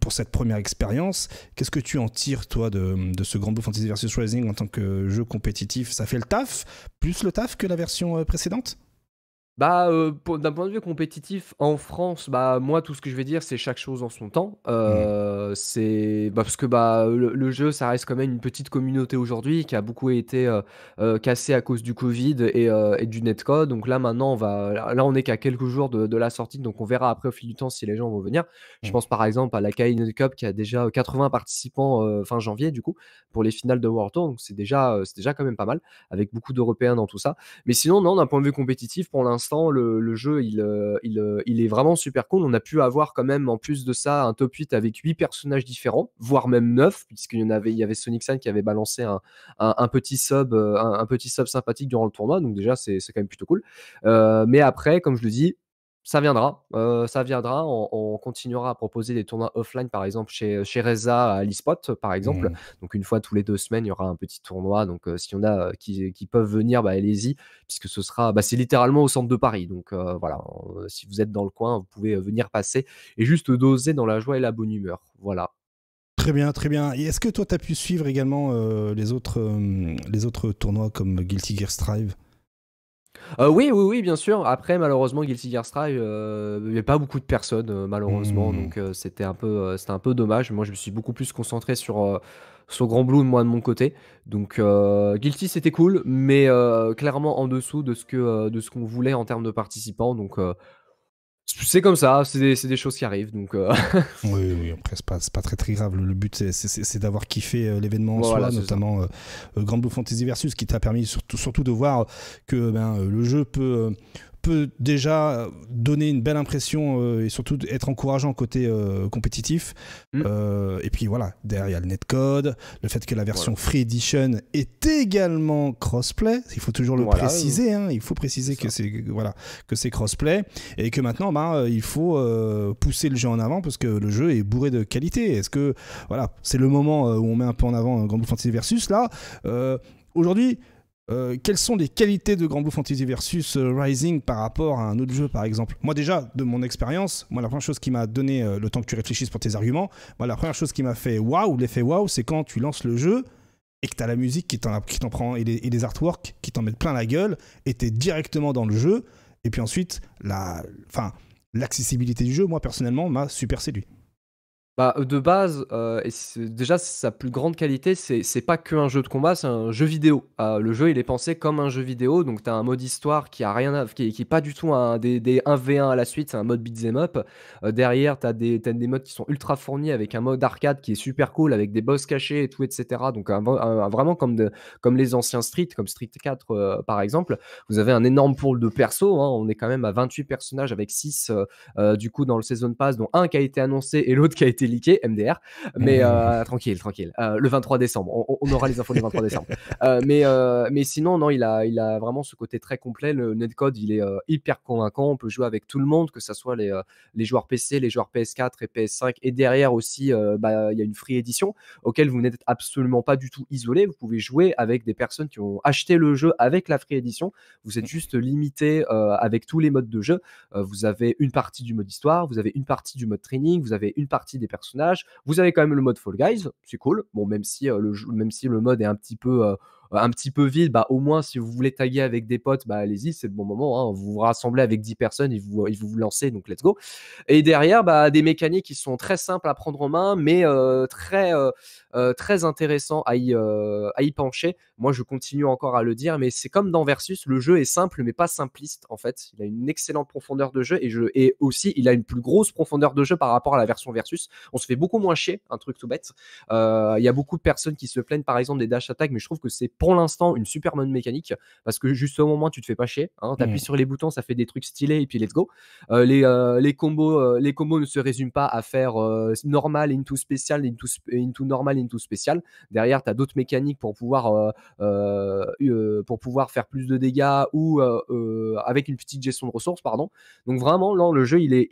pour cette première expérience, qu'est-ce que tu en tires, toi, de, ce Grand Blue Fantasy versus Rising en tant que jeu compétitif Ça fait le taf Plus le taf que la version euh, précédente bah, euh, d'un point de vue compétitif, en France, bah moi tout ce que je vais dire, c'est chaque chose en son temps. Euh, mm. C'est bah, parce que bah le, jeu, ça reste quand même une petite communauté aujourd'hui qui a beaucoup été euh, cassée à cause du Covid et, du netcode. Donc là maintenant, on va là on est qu'à quelques jours de, la sortie, donc on verra après au fil du temps si les gens vont venir. Je mm. pense par exemple à la Kaine Cup qui a déjà 80 participants fin janvier du coup pour les finales de World Tour. Donc c'est déjà c'est déjà quand même pas mal avec beaucoup d'Européens dans tout ça. Mais sinon non, d'un point de vue compétitif, pour l'instant le, jeu, euh, euh, il, est vraiment super cool. On a pu avoir quand même, en plus de ça, un top 8 avec 8 personnages différents, voire même 9, puisqu'il y, en avait, il y avait Sonic Sun qui avait balancé un, petit, sub, euh, un, petit sympathique durant le tournoi. Donc déjà, c'est quand même plutôt cool. mais après, comme je le dis, ça viendra. Euh, ça viendra. On, continuera à proposer des tournois offline, par exemple, chez, euh, chez Reza à l'eSpot, par exemple. Mmh. Donc, une fois tous les deux semaines, il y aura un petit tournoi. Donc, si euh, s'il y en a qui, qui, peuvent venir, bah, allez-y, puisque ce sera. Bah, c'est littéralement au centre de Paris. Donc, voilà. si vous êtes dans le coin, vous pouvez venir passer et juste doser dans la joie et la bonne humeur. Voilà. Très bien, très bien. Et est-ce que toi, tu as pu suivre également les, autres, les autres tournois comme Guilty Gear Strive euh, oui, oui, oui, bien sûr. Après, malheureusement, Guilty Gear Strive, euh, il n'y avait pas beaucoup de personnes, euh, malheureusement. Hmm. Donc, c'était un, peu, un peu dommage. Moi, je me suis beaucoup plus concentré sur, sur Grand Blue, moi, de mon côté. Donc, Guilty, c'était cool, mais clairement en dessous de ce, que, de ce qu'on voulait en termes de participants. Donc, c'est comme ça, c'est des, choses qui arrivent. Donc, euh. oui, oui, après, c'est pas, très très grave. Le, but, c'est d'avoir kiffé euh, l'événement en soi, notamment euh, Grand Blue Fantasy Versus, qui t'a permis surtout, de voir que ben, le jeu peut déjà donner une belle impression euh, et surtout être encourageant côté euh, compétitif. Mm. Euh, et puis voilà, derrière il y a le netcode, le fait que la version Free Edition est également crossplay. Il faut toujours le préciser. Hein. il faut préciser que c'est voilà que c'est crossplay et que maintenant bah, il faut pousser le jeu en avant parce que le jeu est bourré de qualité. Est-ce que voilà, c'est le moment où on met un peu en avant Grand Fantasy versus là aujourd'hui euh, quelles sont les qualités de Grand Blue Fantasy versus euh, Rising par rapport à un autre jeu, par exemple Moi, déjà, de mon expérience, moi, la première chose qui m'a donné euh, le temps que tu réfléchisses pour tes arguments, moi, la première chose qui m'a fait waouh, l'effet waouh, c'est quand tu lances le jeu et que tu as la musique qui t'en prend et les, artworks qui t'en mettent plein la gueule et tu es directement dans le jeu. Et puis ensuite, la, enfin, l'accessibilité du jeu, moi, personnellement, m'a super séduit. Bah, euh, de base, euh, déjà, sa plus grande qualité, c'est pas que un jeu de combat, c'est un jeu vidéo. Euh, le jeu, il est pensé comme un jeu vidéo, donc tu as un mode histoire qui a rien qui, est- pas du tout un, des, 1v1 à la suite, c'est un mode beat'em up. derrière, tu as, des des modes qui sont ultra fournis avec un mode arcade qui est super cool, avec des boss cachés et tout, etc. Donc, vraiment comme, de, comme les anciens Street, comme Street 4 par exemple, vous avez un énorme pool de persos, hein. on est quand même à 28 personnages avec 6 du coup dans le Season Pass, dont un qui a été annoncé et l'autre qui a été liqué, MDR. Mais euh. Euh, tranquille, tranquille. Euh, le 23 décembre, on, aura les infos le 23 décembre. mais, mais sinon, non, il a, il a vraiment ce côté très complet. Le netcode, il est hyper convaincant. On peut jouer avec tout le monde, que ce soit les, les joueurs PC, les joueurs PS4 et PS5. Et derrière aussi, bah, il y a une free édition auquel vous n'êtes absolument pas du tout isolé. Vous pouvez jouer avec des personnes qui ont acheté le jeu avec la free édition. Vous êtes juste limité avec tous les modes de jeu. vous avez une partie du mode histoire, vous avez une partie du mode training, vous avez une partie des personnes vous avez quand même le mode Fall Guys, c'est cool. Bon, même si, euh, le, jeu, même si le mode est un petit peu euh, un petit peu vide, bah, au moins si vous voulez taguer avec des potes, bah, allez-y, c'est le bon moment. Hein. Vous vous rassemblez avec 10 personnes et vous, vous vous lancez, donc let's go. Et derrière, bah, des mécaniques qui sont très simples à prendre en main, mais euh, très, euh, euh, très intéressant à y, à pencher. Moi, je continue encore à le dire, mais c'est comme dans Versus, le jeu est simple, mais pas simpliste en fait. Il a une excellente profondeur de jeu et, je, et aussi il a une plus grosse profondeur de jeu par rapport à la version Versus. On se fait beaucoup moins chier, un truc tout bête. Il y a beaucoup de personnes qui se plaignent par exemple des dash attacks mais je trouve que c'est pour l'instant une super bonne mécanique parce que juste au moment tu te fais pas chier. Hein, T'appuies sur les boutons, ça fait des trucs stylés et puis let's go. Euh, euh, les, combos, euh, les combos ne se résument pas à faire normal, into spécial, into, normal, into spécial. Derrière, tu as d'autres mécaniques pour pouvoir, pour pouvoir faire plus de dégâts ou avec une petite gestion de ressources, pardon. Donc vraiment, là, le jeu, il est,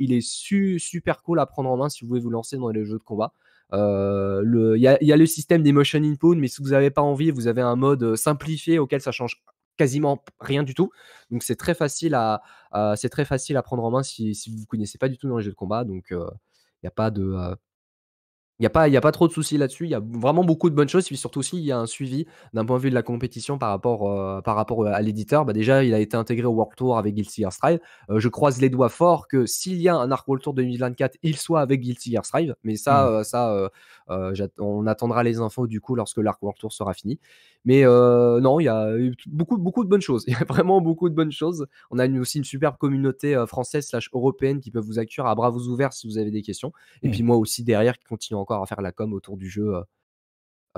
super cool à prendre en main si vous voulez vous lancer dans les jeux de combat. Euh, il y a, le système des motion input, mais si vous n'avez pas envie, vous avez un mode euh, simplifié auquel ça change quasiment rien du tout. Donc c'est très facile à, c'est très facile à prendre en main si, vous ne connaissez pas du tout dans les jeux de combat. Donc euh, il n'y a pas de il n'y a, pas, y a pas trop de soucis là-dessus. Il y a vraiment beaucoup de bonnes choses. Puis surtout aussi, il y a un suivi d'un point de vue de la compétition par rapport, euh, par rapport euh, à l'éditeur. Bah déjà, il a été intégré au World Tour avec Guilty Gear Strive. Euh, je croise les doigts fort que s'il y a un Arc World Tour 2024, il soit avec Guilty Gear Strive. Mais ça, mmh. ça on attendra les infos du coup lorsque l'Arc World Tour sera fini. Mais non, il y a beaucoup, beaucoup de bonnes choses. Il y a vraiment beaucoup de bonnes choses. On a eu aussi une superbe communauté française slash européenne qui peut vous accueillir à bras vous ouverts si vous avez des questions. Et mmh. puis moi aussi derrière qui continue en à faire la com autour du jeu. Euh,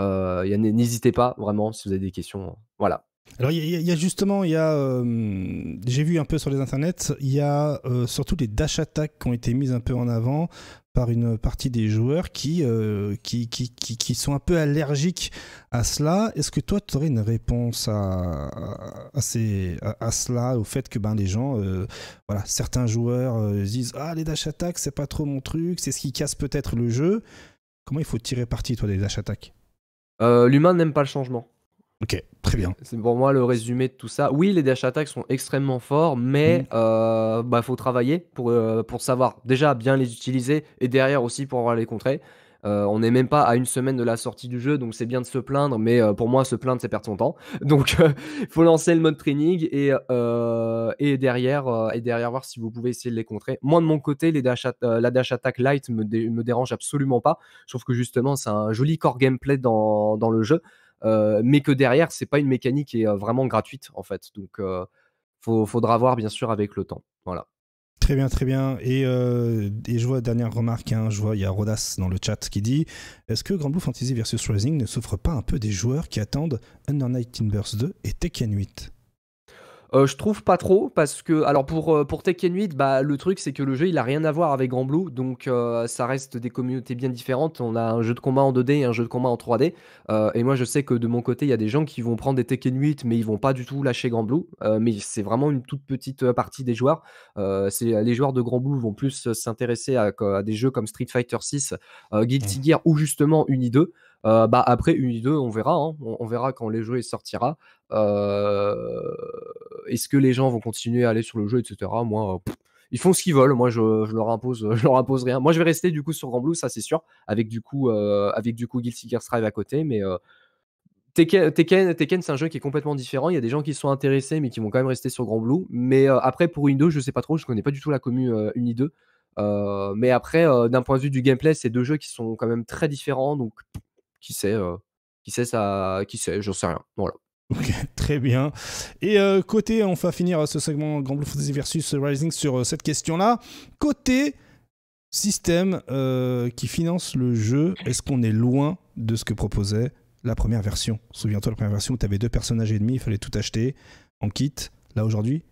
euh, n'hésitez pas vraiment si vous avez des questions. Voilà. Alors il y, a justement, il y a, j'ai vu un peu sur les internets, il y a euh, surtout les dash attacks qui ont été mises un peu en avant par une partie des joueurs qui, qui, qui, qui, sont un peu allergiques à cela. Est-ce que toi, tu aurais une réponse à, à, cela, au fait que ben, les gens, voilà, certains joueurs disent Ah, les dash attacks, c'est pas trop mon truc, c'est ce qui casse peut-être le jeu. Comment il faut tirer parti, toi, des dash attaques euh, L'humain n'aime pas le changement. Ok, très bien. C'est pour moi le résumé de tout ça. Oui, les dash attacks sont extrêmement forts, mais il mhm. euh, bah, faut travailler pour, euh, pour savoir déjà bien les utiliser et derrière aussi pour avoir les contrer. Euh, on n'est même pas à une semaine de la sortie du jeu, donc c'est bien de se plaindre, mais euh, pour moi, se plaindre, c'est perdre son temps. Donc, il euh, faut lancer le mode training et, et, derrière, et derrière voir si vous pouvez essayer de les contrer. Moi, de mon côté, les la dash attack light me, me dérange absolument pas. Sauf que justement, c'est un joli core gameplay dans, le jeu, mais que derrière, c'est pas une mécanique qui est vraiment gratuite en fait. Donc, il faudra voir bien sûr avec le temps. Voilà. Très bien, très bien. Et, euh, je vois, dernière remarque, hein, je vois, il y a Rodas dans le chat qui dit Est-ce que Grand Blue Fantasy versus Rising ne souffre pas un peu des joueurs qui attendent Under Night Burst 2 et Tekken 8 euh, je trouve pas trop parce que alors pour euh, pour Tekken 8 bah, le truc c'est que le jeu il a rien à voir avec Grand Blue donc euh, ça reste des communautés bien différentes. On a un jeu de combat en 2D et un jeu de combat en 3D et moi je sais que de mon côté il y a des gens qui vont prendre des Tekken 8 mais ils vont pas du tout lâcher Grand Blue mais c'est vraiment une toute petite partie des joueurs. c'est les joueurs de Grand Blue vont plus s'intéresser à, des jeux comme Street Fighter 6, Guilty Gear ou justement Uni 2. bah après Uni 2, on verra, hein. on, on, verra quand les jeux sortira. Est-ce que les gens vont continuer à aller sur le jeu, etc. Moi, ils font ce qu'ils veulent. Moi, je, leur impose, je leur impose rien. Moi, je vais rester du coup sur Grand Blue, ça c'est sûr, avec du coup, euh, avec du coup Guilty Gear Strive à côté. Mais Tekken, Tekken, c'est un jeu qui est complètement différent. Il y a des gens qui sont intéressés, mais qui vont quand même rester sur Grand Blue. Mais après, pour une 2, je sais pas trop, je connais pas du tout la commu Uni 2. mais après, d'un point de vue du gameplay, c'est deux jeux qui sont quand même très différents. Donc, qui sait, qui sait ça, qui sait, j'en sais rien. Voilà. Ok, très bien. Et euh, côté, on va finir euh, ce segment Grand Blue Fantasy versus Rising sur euh, cette question-là. Côté système qui finance le jeu, est-ce qu'on est loin de ce que proposait la première version Souviens-toi, la première version où tu avais deux personnages et demi, il fallait tout acheter en kit. Là aujourd'hui,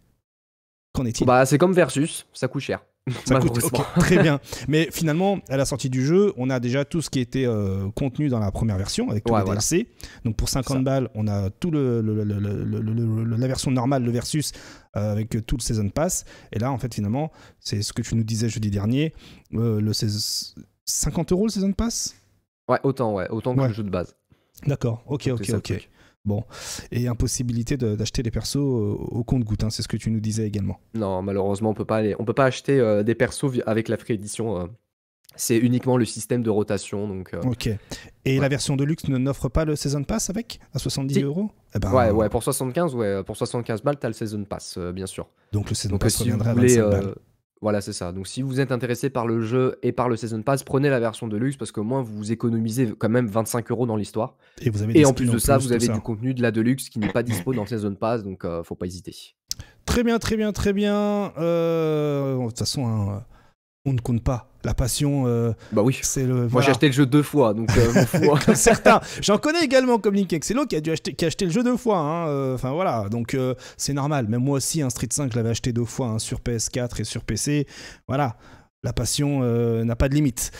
qu'en est-il Bah, c'est comme Versus, ça coûte cher. Ça coûte, très bien. Mais finalement, à la sortie du jeu, on a déjà tout ce qui était euh, contenu dans la première version avec tout DLC. Donc pour 50 balles, on a tout le, la version normale, le versus euh, avec tout le season pass. Et là, en fait, finalement, c'est ce que tu nous disais jeudi dernier. 50 euh, euros le season pass. Ouais, autant ouais, autant que le jeu de base. D'accord. Ok, ok, ok. Bon, et impossibilité d'acheter les persos au compte-goutte, hein, c'est ce que tu nous disais également. Non, malheureusement, on peut pas on peut pas acheter euh, des persos avec la free édition. Euh. c'est uniquement le système de rotation, donc. Euh. ok. Et la version de luxe n'offre pas le season pass avec à 70 euros. Eh ben, ouais, ouais, pour 75, ouais, pour 75 balles, as le season pass, bien sûr. Donc le season pass reviendra à 25 balles. Voilà, c'est ça. Donc si vous êtes intéressé par le jeu et par le Season Pass, prenez la version de luxe parce qu'au moins vous économisez quand même 25 euros dans l'histoire. Et, en plus de ça, vous avez du contenu de la Deluxe qui n'est pas dispo dans le Season Pass, donc euh, faut pas hésiter. Très bien, très bien, très bien. Euh, de toute façon, un hein, on ne compte pas. La passion, euh, bah oui. c'est le. Moi, j'ai acheté le jeu deux fois, donc euh, certains, j'en connais également comme Link Excello qui a dû acheter, qui a acheté le jeu deux fois. Hein, euh, enfin voilà, donc c'est normal. Même moi aussi, un Street 5, je l'avais acheté deux fois hein, sur PS4 et sur PC. Voilà, la passion n'a pas de limite.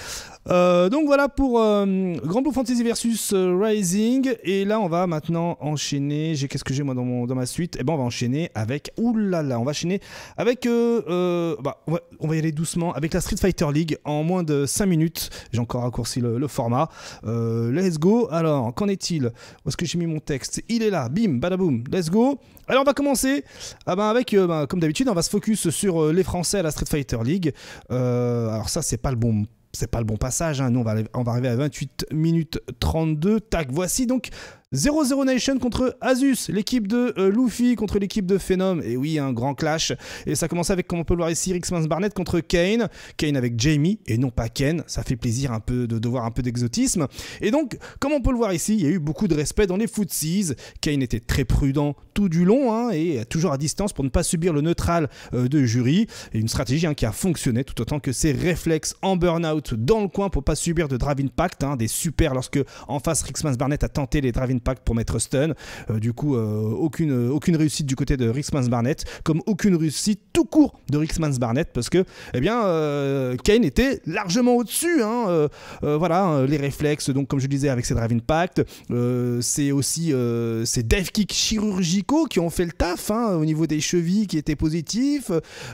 Euh, donc voilà pour euh, Grand Blue Fantasy versus euh, Rising. Et là, on va maintenant enchaîner. J'ai qu'est-ce que j'ai moi dans, ma suite Et eh bon on va enchaîner avec. Oulala, là là, on va enchaîner avec. Bah, on, va, y aller doucement avec la Street Fighter League en moins de 5 minutes. J'ai encore raccourci le, format. let's go. Alors, qu'en est-il Où est-ce que j'ai mis mon texte Il est là. Bim, badaboum. Let's go. Alors, on va commencer ah ben, avec. Ben, comme d'habitude, on va se focus sur les Français à la Street Fighter League. alors, ça, c'est pas le bon c'est pas le bon passage, hein. nous on va, on va arriver à 28 minutes 32, tac, voici donc 0-0 Nation contre Asus, l'équipe de euh, Luffy contre l'équipe de Phenom. Et oui, un grand clash. Et ça commence avec, comme on peut le voir ici, smith Barnett contre Kane. Kane avec Jamie et non pas Ken. Ça fait plaisir un peu de, voir un peu d'exotisme. Et donc, comme on peut le voir ici, il y a eu beaucoup de respect dans les footsies. Kane était très prudent tout du long hein, et toujours à distance pour ne pas subir le neutral euh, de jury. une stratégie hein, qui a fonctionné tout autant que ses réflexes en burn-out dans le coin pour ne pas subir de drive impact, hein, des super lorsque en face smith Barnett a tenté les drive impact pour mettre stun. Euh, du coup, euh, aucune, aucune réussite du côté de Rixmans Barnett, comme aucune réussite tout court de Rixmans Barnett, parce que, eh bien, euh, Kane était largement au-dessus. Hein, voilà, hein, les réflexes, donc comme je le disais, avec ses drive impact, c'est aussi ces dev kicks chirurgicaux qui ont fait le taf hein, au niveau des chevilles qui étaient positifs.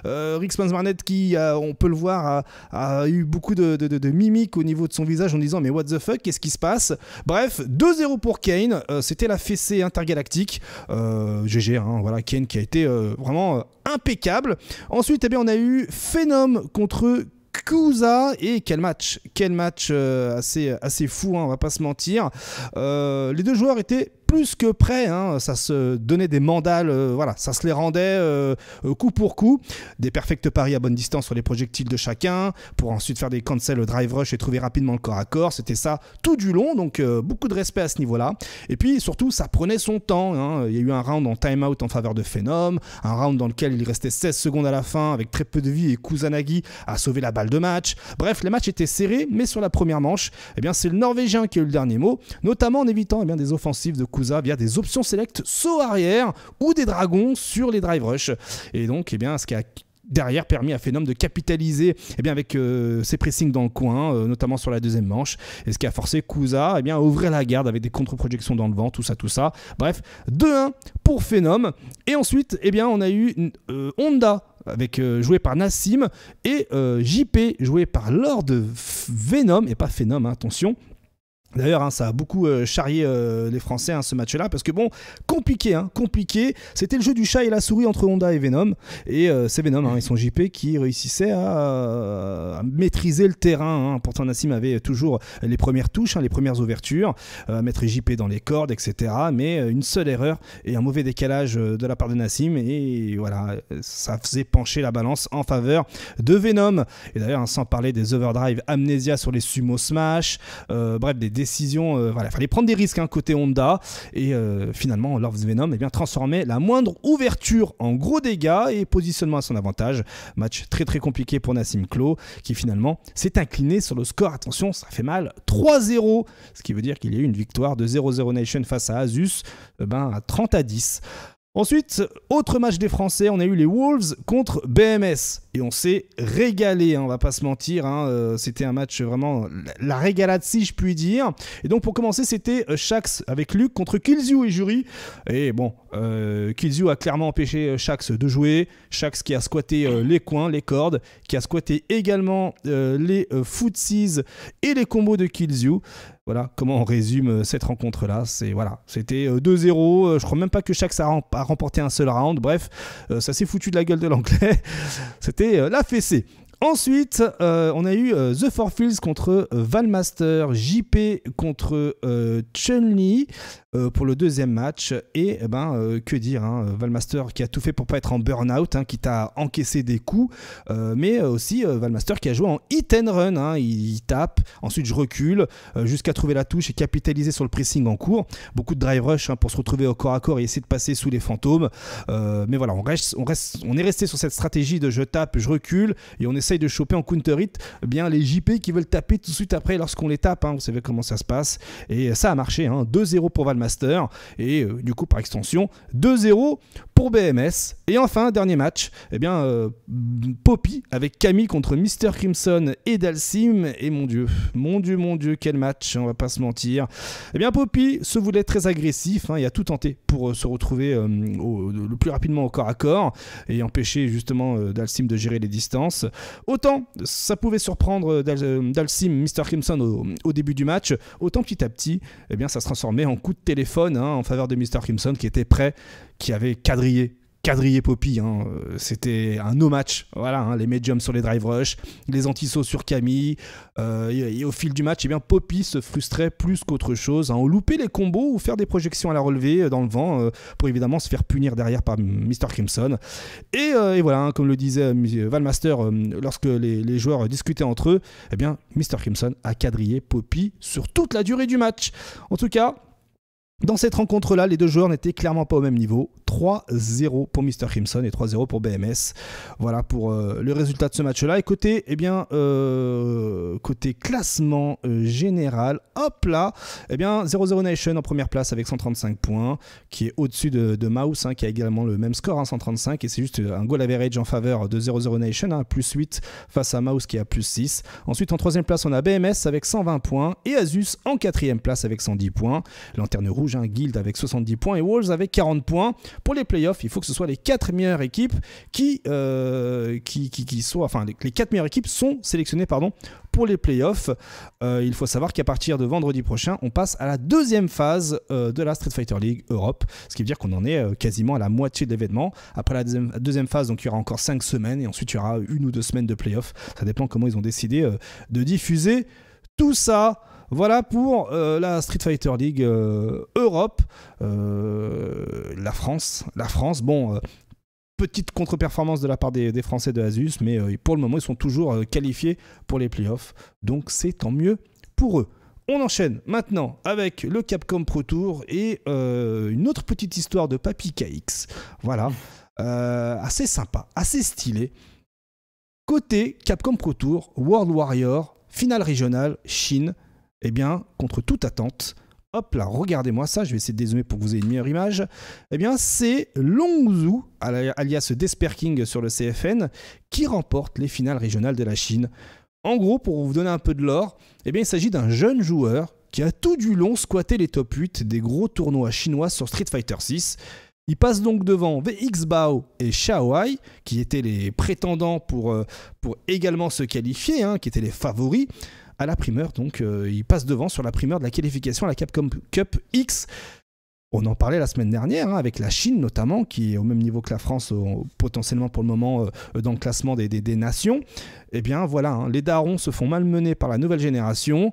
Euh, Barnett qui, on peut le voir, a, eu beaucoup de, de, mimiques au niveau de son visage en disant mais what the fuck, qu'est-ce qui se passe Bref, 2-0 pour Kane. Euh, c'était la fessée intergalactique. GG, euh, hein, voilà, Ken qui a été euh, vraiment impeccable. Ensuite, eh bien, on a eu Phenom contre Kouza et quel match, quel match assez, assez fou, hein, on va pas se mentir. les deux joueurs étaient plus que près. Hein. Ça se donnait des mandales, euh, voilà, ça se les rendait euh, euh, coup pour coup. Des perfects paris à bonne distance sur les projectiles de chacun, pour ensuite faire des cancels drive rush et trouver rapidement le corps à corps. C'était ça tout du long, donc beaucoup de respect à ce niveau-là. Et puis surtout, ça prenait son temps. Hein. Il y a eu un round en time-out en faveur de Phenom, un round dans lequel il restait 16 secondes à la fin avec très peu de vie et Kusanagi a sauvé la balle de match. Bref, les matchs étaient serrés, mais sur la première manche, eh bien c'est le Norvégien qui a eu le dernier mot, notamment en évitant eh bien, des offensives de Kusanagi via des options select saut arrière ou des dragons sur les drive rush. Et donc, eh bien, ce qui a derrière permis à Phenom de capitaliser eh bien, avec euh, ses pressings dans le coin, euh, notamment sur la deuxième manche, et ce qui a forcé Kusa eh bien, à ouvrir la garde avec des contre-projections dans le vent, tout ça, tout ça. Bref, 2-1 pour Phenom. Et ensuite, eh bien, on a eu euh, Honda avec, joué par Nassim et JP joué par Lord Venom et pas Phenom hein, attention D'ailleurs, hein, ça a beaucoup euh, charrié euh, les Français hein, ce match-là, parce que bon, compliqué, hein, compliqué. C'était le jeu du chat et la souris entre Honda et Venom, et euh, c'est Venom et son JP qui réussissait à, maîtriser le terrain. Pourtant, Nassim avait toujours les premières touches, les premières ouvertures, mettre JP dans les cordes, etc. Mais une seule erreur et un mauvais décalage de la part de Nassim, et voilà, ça faisait pencher la balance en faveur de Venom. Et d'ailleurs, sans parler des overdrive Amnesia sur les sumo smash, bref, des décision, euh, voilà, il fallait prendre des risques hein, côté Honda. Et euh, finalement, Love Venom eh bien, transformait la moindre ouverture en gros dégâts et positionnement à son avantage. Match très très compliqué pour Nassim Klo qui finalement s'est incliné sur le score. Attention, ça fait mal 3-0, ce qui veut dire qu'il y a eu une victoire de 0-0 Nation face à Asus euh, ben, à 30 à 10. Ensuite, autre match des Français, on a eu les Wolves contre BMS. Et on s'est régalé, on hein, on va pas se mentir. Hein, euh, c'était un match vraiment la régalade, si je puis dire. Et donc, pour commencer, c'était euh, Shax avec Luc contre Kilzio et Jury. Et bon, euh, a clairement empêché euh, Shax de jouer. Shax qui a squatté les coins, les cordes, qui a squatté également les footsies et les combos de Kilzio. Voilà comment on résume euh, cette rencontre-là. C'est voilà, c'était 2-0. Euh, euh, je crois même pas que chaque a remporté un seul round. Bref, ça s'est foutu de la gueule de l'anglais. C'était la fessée. Ensuite, euh, on a eu euh, The Four Fields contre euh, Valmaster, JP contre Chun-Li pour le deuxième match. Et eh ben, que dire, hein, Valmaster qui a tout fait pour pas être en burn-out, hein, qui t'a encaissé des coups, mais aussi Valmaster qui a joué en hit and run. Hein. il, tape, ensuite je recule jusqu'à trouver la touche et capitaliser sur le pressing en cours. Beaucoup de drive rush pour se retrouver au corps à corps et essayer de passer sous les fantômes. mais voilà, on, reste, on, on est resté sur cette stratégie de je tape, je recule et on essaie de choper en counter hit eh bien les JP qui veulent taper tout de suite après lorsqu'on les tape. Hein. vous savez comment ça se passe. Et ça a marché. 2-0 hein. pour Valmaster. Et euh, du coup, par extension, 2-0 pour BMS. Et enfin, dernier match, et eh bien, euh, Poppy avec Camille contre Mister Crimson et Dalcim Et mon Dieu, mon Dieu, mon Dieu, quel match, on va pas se mentir. et eh bien, Poppy se voulait très agressif. Hein. il a tout tenté pour euh, se retrouver le plus rapidement au corps à corps et empêcher justement Dalsim de gérer les distances. Autant ça pouvait surprendre euh, Dalsim, euh, Mr. Crimson au, début du match, autant petit à petit, eh bien, ça se transformait en coup de téléphone hein, en faveur de Mr. Crimson qui était prêt, qui avait quadrillé quadriller Poppy. Hein, euh, c'était un no match. Voilà, hein, les médiums sur les drive rush, les antisauts sur Camille. Euh, et, au fil du match, eh bien, Poppy se frustrait plus qu'autre chose. à On hein, loupait les combos ou faire des projections à la relevée euh, dans le vent pour évidemment se faire punir derrière par Mr. Crimson. Et, voilà, comme le disait Valmaster, lorsque les, joueurs discutaient entre eux, eh bien, Mr. Crimson a quadrillé Poppy sur toute la durée du match. En tout cas, dans cette rencontre-là, les deux joueurs n'étaient clairement pas au même niveau. 3-0 pour Mr. Crimson et 3-0 pour BMS. Voilà pour euh, le résultat de ce match-là. Et côté, eh bien, euh, côté classement euh, général, hop là, eh bien, 0-0 Nation en première place avec 135 points, qui est au-dessus de, Mouse, hein, qui a également le même score, 135. Hein, et c'est juste un goal average en faveur de 0-0 Nation, hein, plus 8 face à Mouse qui a plus 6. Ensuite, en troisième place, on a BMS avec 120 points et Asus en quatrième place avec 110 points. Lanterne rouge un Guild avec 70 points et Wolves avec 40 points. Pour les playoffs, il faut que ce soit les 4 meilleures équipes euh, qui, qui, qui, soient, enfin, les 4 meilleures équipes sont sélectionnées pardon, pour les playoffs. Euh, il faut savoir qu'à partir de vendredi prochain, on passe à la deuxième phase euh, de la Street Fighter League Europe, ce qui veut dire qu'on en est quasiment à la moitié de l'événement. Après la deuxième, phase, donc il y aura encore 5 semaines et ensuite il y aura une ou deux semaines de playoffs. Ça dépend comment ils ont décidé de diffuser tout ça. Voilà pour euh, la Street Fighter League euh, Europe. Euh, la France, la France, bon petite contre-performance de la part des, Français de Asus, mais pour le moment, ils sont toujours qualifiés pour les playoffs. Donc c'est tant mieux pour eux. On enchaîne maintenant avec le Capcom Pro Tour et une autre petite histoire de Papy KX. Voilà, assez sympa, assez stylé. Côté Capcom Pro Tour, World Warrior, finale régionale, Chine, eh bien, contre toute attente, hop là, regardez-moi ça, je vais essayer de dézoomer pour que vous ayez une meilleure image, eh bien, c'est Longzhu, alias Desperking sur le CFN, qui remporte les finales régionales de la Chine. En gros, pour vous donner un peu de l'or, eh bien, il s'agit d'un jeune joueur qui a tout du long squatté les top 8 des gros tournois chinois sur Street Fighter 6. Il passe donc devant VX Bao et Xiaohai, qui étaient les prétendants pour, euh, pour également se qualifier, hein, qui étaient les favoris à la primeur. Donc euh, il passe devant sur la primeur de la qualification à la Capcom Cup X. On en parlait la semaine dernière hein, avec la Chine notamment, qui est au même niveau que la France potentiellement pour le moment euh, dans le classement des, nations. Eh bien voilà, hein, les darons se font malmener par la nouvelle génération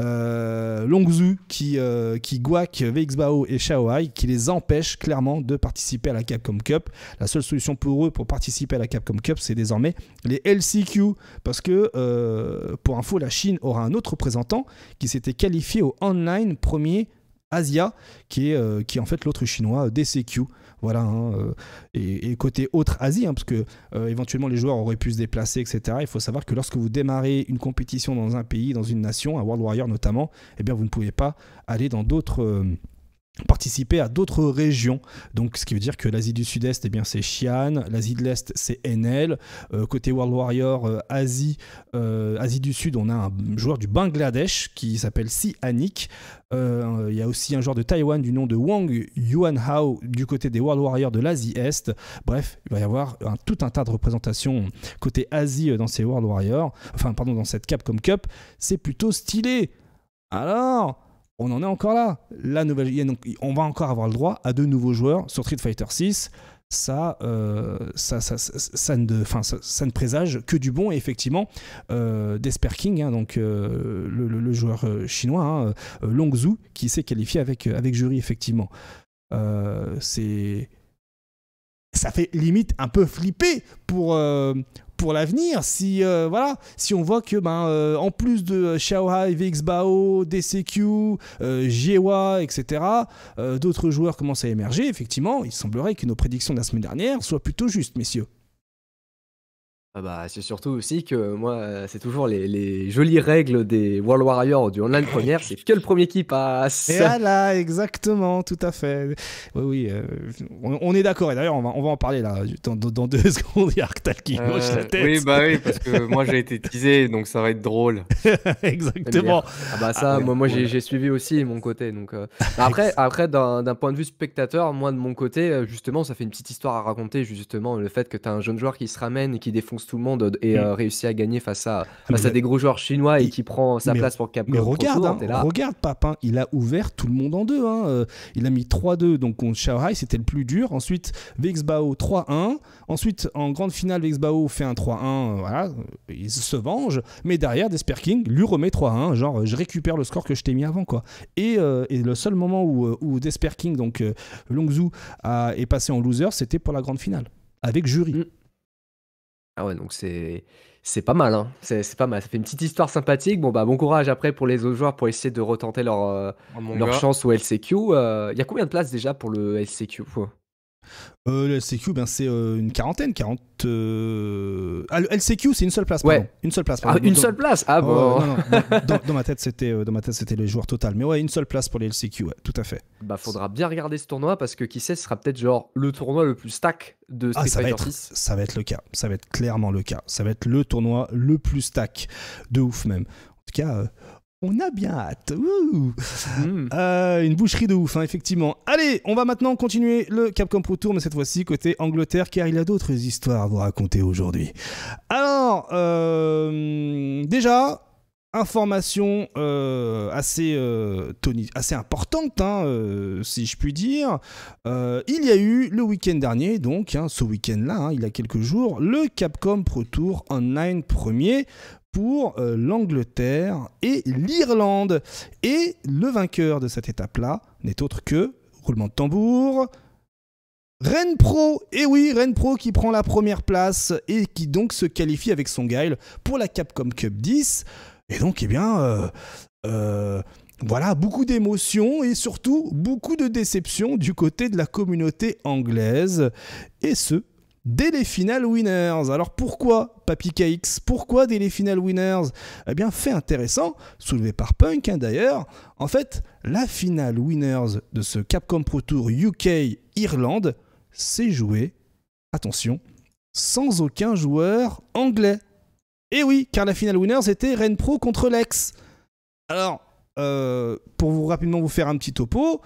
euh, Longzhu qui, euh, qui guac VXBAO et Shaohai qui les empêche clairement de participer à la Capcom Cup. La seule solution pour eux pour participer à la Capcom Cup, c'est désormais les LCQ. Parce que, euh, pour info, la Chine aura un autre représentant qui s'était qualifié au online premier Asia, qui est, euh, qui est en fait l'autre chinois DCQ. Voilà. Hein, euh, et, côté autre Asie, hein, parce que euh, éventuellement les joueurs auraient pu se déplacer, etc. Il faut savoir que lorsque vous démarrez une compétition dans un pays, dans une nation, à World Warrior notamment, eh bien vous ne pouvez pas aller dans d'autres. Euh, participer à d'autres régions. Donc, ce qui veut dire que l'Asie du Sud-Est, et eh bien, c'est Xi'an, l'Asie de l'Est, c'est NL. Euh, côté World Warrior, euh, Asie, euh, Asie du Sud, on a un joueur du Bangladesh qui s'appelle Si Anik. Il y a aussi un joueur de Taïwan du nom de Wang Yuanhao du côté des World Warriors de l'Asie Est. Bref, il va y avoir tout un tas de représentations côté Asie dans ces World Warriors. Enfin, pardon, dans cette Capcom Cup. C'est plutôt stylé. Alors, on en est encore là. La nouvelle, on va encore avoir le droit à deux nouveaux joueurs sur Street Fighter 6. Euh, ça, ça, ça, ça, ne, fin, ça, ne présage que du bon. Et effectivement, euh, Desper King, hein, donc, euh, le, joueur euh, chinois, hein, Longzhu, qui s'est qualifié avec, avec jury, effectivement. c'est ça fait limite un peu flipper pour, pour l'avenir, si euh, voilà, si on voit que ben euh, en plus de euh, Xiaohai, VXBao, DCQ, gewa etc., d'autres joueurs commencent à émerger, effectivement, il semblerait que nos prédictions de la semaine dernière soient plutôt justes, messieurs. Ah bah, c'est surtout aussi que moi, euh, c'est toujours les, les jolies règles des World Warriors du online première, c'est que le premier qui passe. Et voilà, exactement, tout à fait. Oui, oui, euh, on, est d'accord. Et d'ailleurs, on va, on va en parler là dans, dans deux secondes. Il y a Arctal qui euh, la tête. Oui, bah oui, parce que moi j'ai été teasé, donc ça va être drôle. exactement. Ah bah ça, ah, moi, moi j'ai suivi aussi mon côté. Donc euh, après, après d'un point de vue spectateur, moi de mon côté, justement, ça fait une petite histoire à raconter. Justement, le fait que tu as un jeune joueur qui se ramène et qui défonce tout le monde et mm. euh, réussi à gagner face à, à des gros joueurs chinois et, qui prend sa place pour Capcom. Mais regarde, hein, regarde Papin, il a ouvert tout le monde en deux. Hein. Euh, il a mis 3-2 donc contre Xiaohai c'était le plus dur. Ensuite, Vexbao 3-1. Ensuite, en grande finale, Vexbao fait un 3-1. Euh, voilà, il se venge. Mais derrière, Desper King lui remet 3-1. Genre, je récupère le score que je t'ai mis avant. quoi. Et, le seul moment où, où Desper King, donc euh, Longzhu, est passé en loser, c'était pour la grande finale avec jury. Mm. Ah ouais, donc c'est c'est pas mal, hein. C'est pas mal. Ça fait une petite histoire sympathique. Bon bah bon courage après pour les autres joueurs pour essayer de retenter leur, euh, leur chance au LCQ. Il euh, y a combien de places déjà pour le LCQ? Euh, LCQ, ben, c'est euh, une quarantaine, 40. Euh, ah, LCQ, c'est une seule place. Pardon. Une seule place. Ah, une dans... seule place Ah oh, bon dans, ma tête, c'était, euh, dans ma tête, c'était les joueurs total. Mais ouais, une seule place pour les LCQ, tout à fait. Bah, faudra bien regarder ce tournoi parce que qui sait, ce sera peut-être genre le tournoi le plus stack de ah, Street ah, ça va être, Ça va être le cas. Ça va être clairement le cas. Ça va être le tournoi le plus stack. De ouf, même. En tout cas. On a bien hâte. Hmm. Euh, une boucherie de ouf, hein, effectivement. Allez, on va maintenant continuer le Capcom Pro Tour, mais cette fois-ci côté Angleterre, car il a d'autres histoires à vous raconter aujourd'hui. Alors, euh, déjà, information euh, assez, assez importante, hein, si je puis dire. il y a eu le week-end dernier, donc hein, ce week-end-là, il y a quelques jours, le Capcom Pro Tour Online premier pour euh, l'Angleterre et l'Irlande. Et le vainqueur de cette étape-là n'est autre que, roulement de tambour, Rennes Pro, et oui, Rennes Pro qui prend la première place et qui donc se qualifie avec son guile pour la Capcom Cup 10. Et donc, eh bien, euh, euh, voilà, beaucoup d'émotions et surtout beaucoup de déceptions du côté de la communauté anglaise. Et ce, dès les finales winners. Alors pourquoi papi KX Pourquoi dès les finales winners Eh bien, fait intéressant, soulevé par Punk hein, d'ailleurs. En fait, la finale winners de ce Capcom Pro Tour UK Irlande s'est jouée, attention, sans aucun joueur anglais. Et eh oui, car la finale winners était Ren Pro contre Lex. Alors, euh, pour vous rapidement vous faire un petit topo,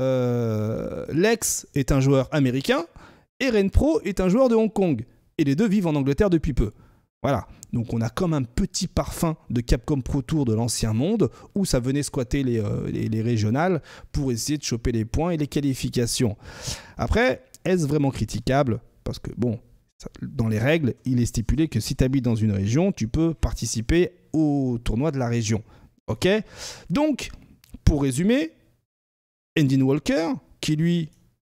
euh, Lex est un joueur américain et Pro est un joueur de Hong Kong. Et les deux vivent en Angleterre depuis peu. Voilà. Donc on a comme un petit parfum de Capcom Pro Tour de l'ancien monde où ça venait squatter les, euh, régionales pour essayer de choper les points et les qualifications. Après, est-ce vraiment critiquable Parce que bon, dans les règles, il est stipulé que si tu habites dans une région, tu peux participer au tournoi de la région. Ok Donc, pour résumer, Endin Walker, qui lui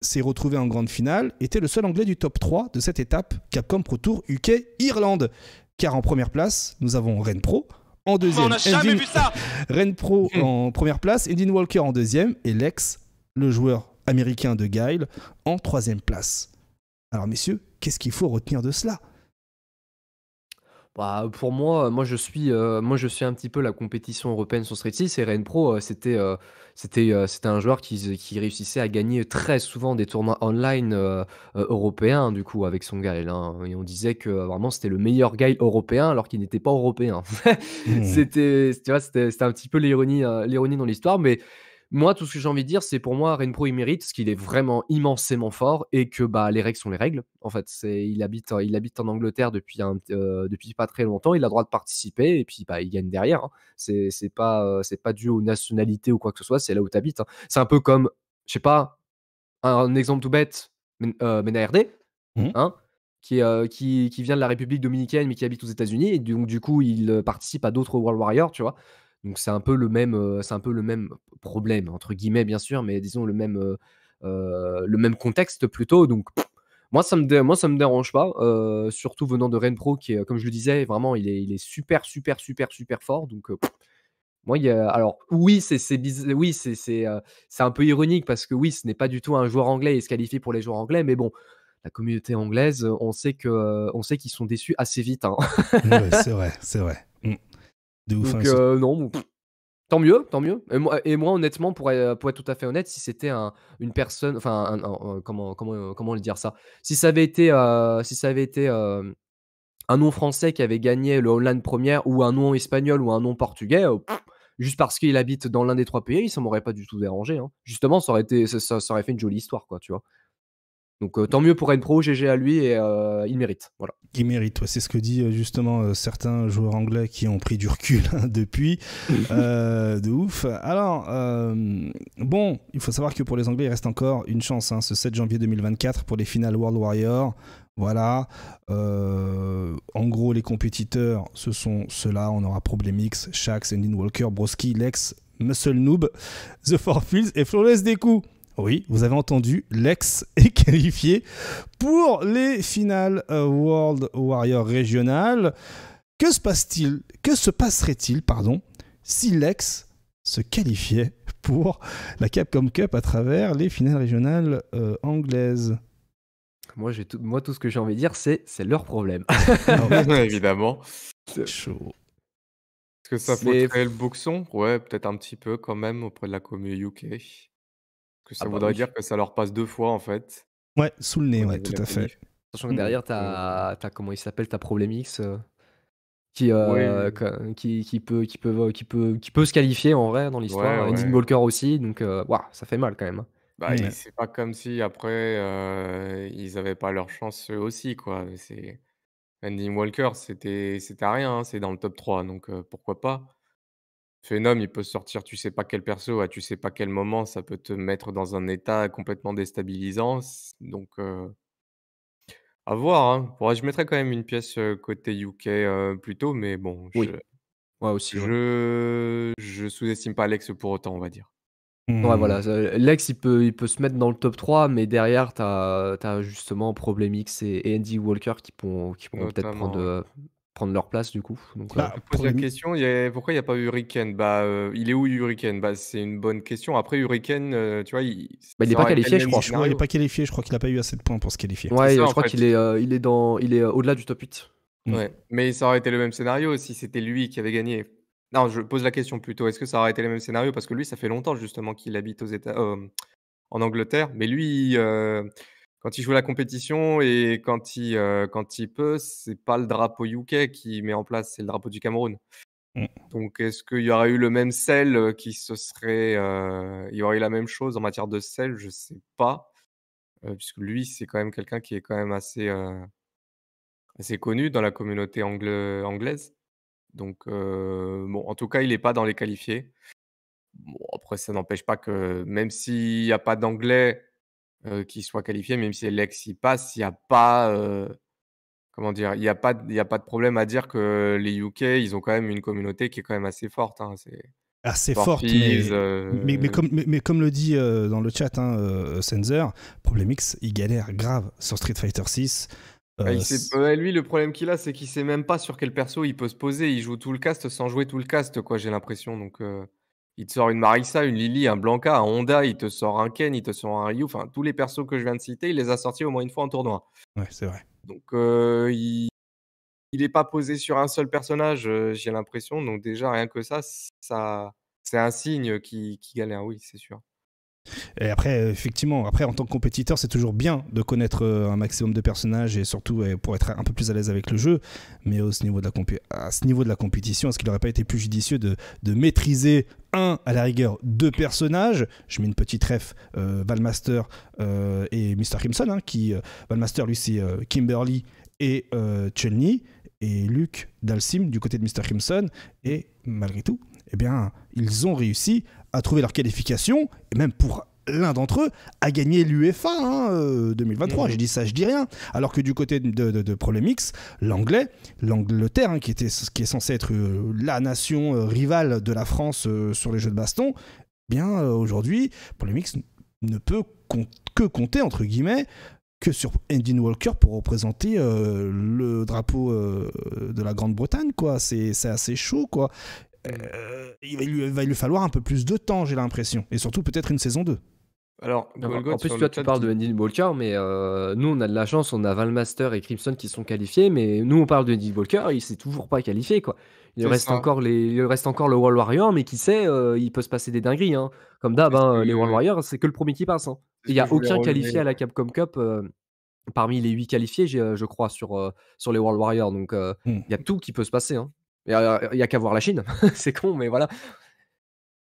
s'est retrouvé en grande finale, était le seul Anglais du top 3 de cette étape Capcom Pro Tour UK Irlande. Car en première place, nous avons Ren Pro. En oh, deuxième, on jamais vu ça Ren Pro hmm. en première place, Edin Walker en deuxième et Lex, le joueur américain de Guile, en troisième place. Alors messieurs, qu'est-ce qu'il faut retenir de cela bah, pour moi, euh, moi je suis, euh, moi je suis un petit peu la compétition européenne sur Street 6 et Rain Pro, euh, c'était, c'était, c'était un joueur qui, qui réussissait à gagner très souvent des tournois online européens du coup avec son gars hein. Et on disait que vraiment c'était le meilleur gars européen alors qu'il n'était pas européen. Mmh. c'était, c'était, un petit peu l'ironie, l'ironie dans l'histoire, mais moi, tout ce que j'ai envie de dire, c'est pour moi, Renpro, il mérite ce qu'il est vraiment immensément fort et que bah, les règles sont les règles. En fait, c'est, il, habite, il habite en Angleterre depuis, euh, depuis pas très longtemps. Il a le droit de participer et puis bah, il gagne derrière. Hein. C'est, pas, euh, pas dû aux nationalités ou quoi que ce soit, c'est là où tu habites. Hein. C'est un peu comme, je sais pas, un, exemple tout bête, Mena euh, mmh. hein, qui, qui, qui, vient de la République dominicaine mais qui habite aux États-Unis. Et donc, du coup, il participe à d'autres World Warriors, tu vois. Donc c'est un peu le même, c'est un peu le même problème entre guillemets bien sûr, mais disons le même, le même contexte plutôt. Donc moi ça me, moi ça me dérange pas, surtout venant de Renpro qui, comme je le disais, vraiment il est, il est super super super super fort. Donc moi, alors oui, c'est oui, c'est c'est un peu ironique parce que oui, ce n'est pas du tout un joueur anglais et se qualifie pour les joueurs anglais, mais bon, la communauté anglaise, on sait que on sait qu'ils sont déçus assez vite. Hein. oui, c'est vrai, c'est vrai. Mmh. De Donc, hein, euh, non, tant mieux, tant mieux. Et moi, honnêtement, pour, pour être, tout à fait honnête, si c'était un, une personne, enfin, comment, comment, euh, comment le dire ça Si ça avait été, euh, si ça avait été un nom français qui avait gagné le online première ou un nom espagnol ou un nom portugais, oh, juste parce qu'il habite dans l'un des trois pays, ça m'aurait pas du tout dérangé. Hein. Justement, ça aurait, été, ça, aurait fait une jolie histoire, quoi, tu vois. Donc euh, tant mieux pour être GG à lui et euh, il mérite. Voilà. Il mérite, c'est ce que dit euh, justement certains joueurs anglais qui ont pris du recul hein, depuis. de ouf. Alors, bon, il faut savoir que pour les Anglais, il reste encore une chance, hein, ce 7 janvier 2024 pour les finales World Warrior. Voilà. en gros, les compétiteurs, ce sont ceux-là. On aura Problemix, Shax, Endin Walker, Broski, Lex, Muscle Noob, The Four et Flores des oui, vous avez entendu, l'ex est qualifié pour les finales euh, World Warrior régionales. Que se passe-t-il Que se passerait-il, pardon, si l'ex se qualifiait pour la Capcom Cup à travers les finales régionales euh, anglaises moi, tout, moi, tout ce que j'ai envie de dire, c'est c'est leur problème. Ah évidemment. Chaud. Est-ce que ça peut le boxon Ouais, peut-être un petit peu quand même auprès de la commune UK. Ah ça bah voudrait dire que ça leur passe deux fois en fait. Ouais, sous le nez, ouais, tout à fait. Sachant que mmh. derrière, t'as, mmh. as, comment il s'appelle, t'as problème euh, qui, euh, qui, peut, qui, peut, qui, peut, se qualifier en vrai dans l'histoire. Ending Walker aussi, donc euh, ça fait mal quand même. Hein. Bah, mmh. C'est pas comme si après ils avaient pas leur chance aussi, quoi. C'est... Ending Walker, c'était, c'était rien, hein, c'est dans le top 3, donc pourquoi pas. Phenom, il peut sortir tu sais pas quel perso à tu sais pas quel moment, ça peut te mettre dans un état complètement déstabilisant. Donc, à voir. Hein. je mettrais quand même une pièce côté UK plutôt, mais bon, je, oui. aussi, je, sous-estime pas Alex pour autant, on va dire. Ouais, mmh. voilà. Euh, Lex, il peut, il peut se mettre dans le top 3, mais derrière, tu as, as, justement Problemix et, Andy Walker qui vont, qui peut-être prendre, prendre leur place du coup. Donc, bah, euh, pose la question, y a, pourquoi il n'y a pas Hurricane bah, euh, Il est où Hurricane bah, C'est une bonne question. Après Hurricane, euh, tu vois, il, n'est bah, pas qualifié, je crois. il n'est pas qualifié, je crois qu'il n'a pas eu assez de points pour se qualifier. Ouais, je crois qu'il est, il est, dans, il est au-delà du top 8. Mm. Ouais. Mais ça aurait été le même scénario si c'était lui qui avait gagné. Non, je pose la question plutôt, est-ce que ça aurait été le même scénario Parce que lui, ça fait longtemps justement qu'il habite aux États, en Angleterre, mais lui, quand il joue la compétition et quand il, peut, quand il peut, c'est pas le drapeau UK qui met en place, c'est le drapeau du Cameroun. Mmh. Donc, est-ce qu'il y aurait eu le même sel euh, qui se serait. Euh, il y aurait eu la même chose en matière de sel Je sais pas. Euh, puisque lui, c'est quand même quelqu'un qui est quand même assez, assez connu dans la communauté anglaise. Donc, bon, en tout cas, il n'est pas dans les qualifiés. Bon, après, ça n'empêche pas que même s'il n'y a pas d'anglais qu'il euh, qui soit qualifié, même si Lex y passe, il n'y a pas. Euh, comment dire Il n'y a, pas, a pas de problème à dire que les UK, ils ont quand même une communauté qui est quand même assez forte. Hein, assez forte, mais, mais, euh comme, mais, comme, le dit dans le chat hein, Sensor, problème X, il galère grave sur Street Fighter 6. Bah, lui, le problème qu'il a, c'est qu'il sait même pas sur quel perso il peut se poser. Il joue tout le cast sans jouer tout le cast, quoi. J'ai l'impression. Donc, il te sort une Marissa, une Lily, un Blanca, un Honda, il te sort un Ken, il te sort un Ryu. Enfin, tous les persos que je viens de citer, il les a sortis au moins une fois en tournoi. Ouais, c'est vrai. Donc, euh, il n'est pas posé sur un seul personnage, euh, j'ai l'impression. Donc, déjà, rien que ça, ça c'est un signe qui, qui galère, oui, c'est sûr. Et après, effectivement, après en tant que compétiteur, c'est toujours bien de connaître euh, un maximum de personnages et surtout pour être un peu plus à l'aise avec le jeu. Mais au niveau de la à ce niveau de la compétition, est-ce qu'il n'aurait pas été plus judicieux de, maîtriser un à la rigueur deux personnages Je mets une petite ref euh, Valmaster euh, et Mr. Crimson, hein, qui euh, Valmaster lui c'est Kimberly et Chelny et Luke Dalsim du côté de Mr. Crimson et malgré tout, eh bien, ils ont réussi à trouver leur qualification, et même pour l'un d'entre eux à gagner l'UEFA 2023. Je dis ça, je dis rien. Alors que du côté de, de, l'anglais, l'Angleterre, hein, qui, était, qui est censée être euh, la nation euh, rivale de la France euh, sur les jeux de baston, eh bien aujourd'hui, Problem ne peut que compter, entre guillemets, que sur Indian Walker pour représenter le drapeau de la Grande-Bretagne. quoi. C'est assez chaud. quoi. Mm. Euh, il, va lui, falloir un peu plus de temps, j'ai l'impression. Et surtout, peut-être une saison 2. Alors, en plus, tu parles de Andy Walker, mais euh, nous, on a de la chance, on a Valmaster et Crimson qui sont qualifiés, mais nous, on parle de Andy Walker, il s'est toujours pas qualifié, quoi. Il reste, encore reste encore le World Warrior, mais qui sait, euh, il peut se passer des dingueries. Hein. Comme d'hab, hein, les World Warriors, c'est que le premier qui passe. Hein. Il y n'y a aucun qualifié à la Capcom Cup parmi les 8 qualifiés, je crois, sur, sur les World Warriors. Donc, hmm. il y a tout qui peut se passer. Hein. Euh, il n'y a, qu'à voir la Chine. c'est con, mais voilà.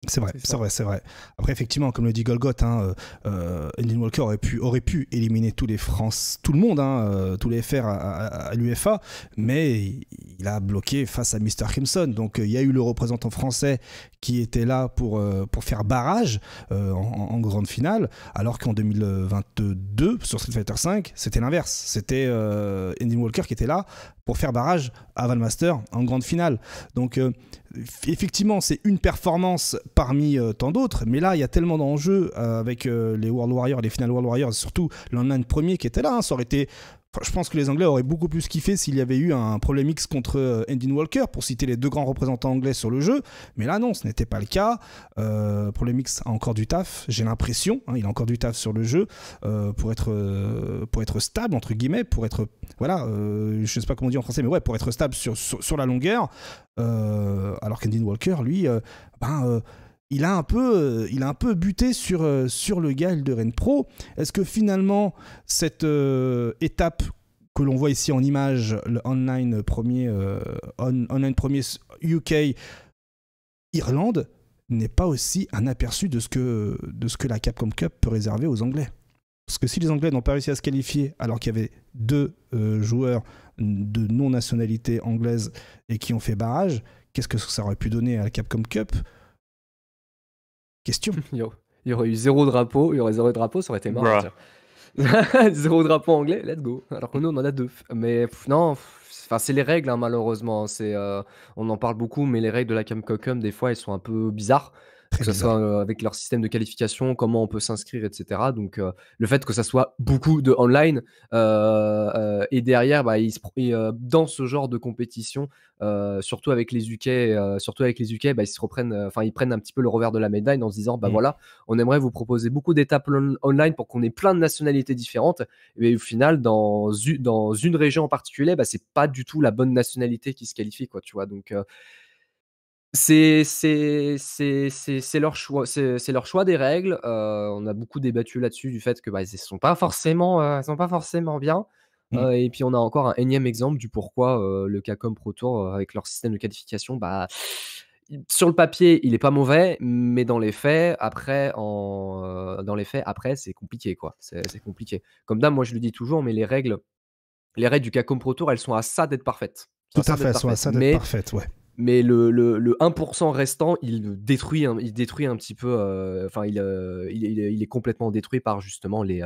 C'est vrai, c'est vrai, c'est vrai. Après, effectivement, comme le dit Golgoth, hein, euh, euh, Walker aurait pu, aurait pu éliminer tous les France, tout le monde, hein, tous les FR à, l'UFA, mais il a bloqué face à Mr. Crimson. Donc euh, il y a eu le représentant français qui était là pour, euh, pour faire barrage euh, en, grande finale, alors qu'en 2022, sur Street Fighter 5, c'était l'inverse. C'était Andy Walker qui était là pour faire barrage à Valmaster en grande finale. Donc effectivement, c'est une performance parmi tant d'autres, mais là, il y a tellement d'enjeux avec les World Warriors, les Final World Warriors, surtout l'online premier qui était là. Hein. ça aurait été je pense que les Anglais auraient beaucoup plus kiffé s'il y avait eu un problème X contre euh, Endin Walker, pour citer les deux grands représentants anglais sur le jeu. Mais là, non, ce n'était pas le cas. Euh, problème X a encore du taf, j'ai l'impression. Hein, il a encore du taf sur le jeu euh, pour, être, euh, pour être stable, entre guillemets, pour être. Voilà, je ne sais pas comment on dit en français, mais ouais, pour être stable sur, sur, la longueur. alors qu'Endin Walker, lui, ben il a un peu, euh, il a un peu buté sur, euh, sur le gal de Rennes Pro. Est-ce que finalement, cette euh, étape que l'on voit ici en image, le online premier, online premier UK, Irlande, n'est pas aussi un aperçu de ce, que, de ce que la Capcom Cup peut réserver aux Anglais Parce que si les Anglais n'ont pas réussi à se qualifier alors qu'il y avait deux joueurs de non-nationalité anglaise et qui ont fait barrage, qu'est-ce que ça aurait pu donner à la Capcom Cup Question. il y aurait eu zéro drapeau, il y aurait zéro drapeau, ça aurait été marrant. zéro drapeau anglais, let's go. Alors que nous, on en a deux. Mais non, enfin, c'est les règles, hein, malheureusement. Hein. C'est, euh, on en parle beaucoup, mais les règles de la Camcocum, des fois, elles sont un peu bizarres que ce soit euh, avec leur système de qualification, comment on peut s'inscrire, etc. Donc, euh, le fait que ça soit beaucoup de online euh, et derrière, bah, ils se, dans ce genre de compétition, surtout avec les UK, surtout avec les UK, bah, ils se reprennent, enfin, ils prennent un petit peu le revers de la médaille en se disant, bah mmh. voilà, on aimerait vous proposer beaucoup d'étapes online pour qu'on ait plein de nationalités différentes, mais au final, dans, dans une région en particulier, bah, c'est pas du tout la bonne nationalité qui se qualifie, quoi, tu vois. Donc c'est leur choix, c'est leur choix des règles. on a beaucoup débattu là-dessus du fait que bah, sont pas forcément, sont pas forcément bien. Mmh. et puis on a encore un énième exemple du pourquoi le CACOM Pro Tour avec leur système de qualification, bah sur le papier il est pas mauvais, mais dans les faits après, en, dans après c'est compliqué quoi. C'est compliqué. Comme d'hab, moi je le dis toujours, mais les règles, les règles du CACOM Pro Tour, elles sont à ça d'être parfaites. Tout à fait, sont à ça d'être parfaites, ouais mais le, 1% restant, il détruit, il détruit un petit peu. Euh, enfin, euh, il, il, est complètement détruit par justement les,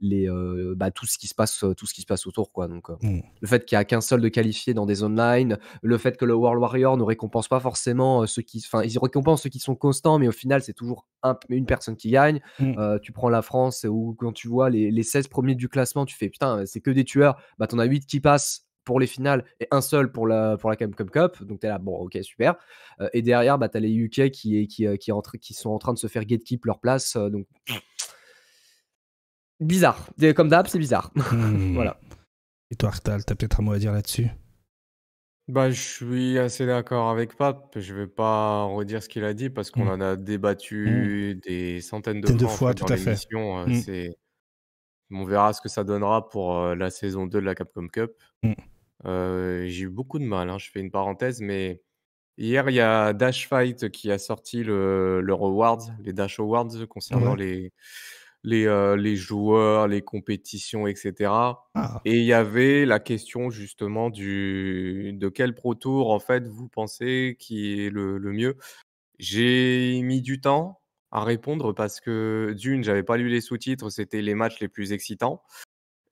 euh, bah, tout ce qui se passe, tout ce qui se passe autour, quoi. Donc, hmm. le fait qu'il n'y a qu'un seul de qualifié dans des online, le fait que le World Warrior ne récompense pas forcément ceux qui, récompensent ceux qui sont constants, mais au final, c'est toujours une personne qui gagne. Hmm. tu prends la France ou quand tu vois les, 16 premiers du classement, tu fais putain, c'est que des tueurs. Bah, t'en as 8 qui passent pour les finales et un seul pour la, pour la Cup. Donc tu es là, bon, ok, super. Euh, et derrière, bah, tu as les UK qui, est, qui, euh, qui, qui, sont en train de se faire gatekeep leur place. Euh, donc bizarre. Comme d'hab, c'est bizarre. Hmm. voilà. Et toi, Artal, t'as as peut-être un mot à dire là-dessus bah, je suis assez d'accord avec Pape. Je ne vais pas redire ce qu'il a dit parce qu'on hmm. en a débattu hmm. des centaines de, fois, dans l'émission fait. On verra ce que ça donnera pour la saison 2 de la Capcom Cup. Euh, j'ai eu beaucoup de mal, hein, je fais une parenthèse, mais hier, il y a Dash Fight qui a sorti le leurs rewards, les Dash Awards concernant les les, euh, les joueurs, les compétitions etc. Ah. et il y avait la question justement du de quel Pro Tour, en fait, vous pensez qui est le le mieux? J'ai mis du temps à répondre parce que d'une, j'avais pas lu les sous-titres, c'était les matchs les plus excitants.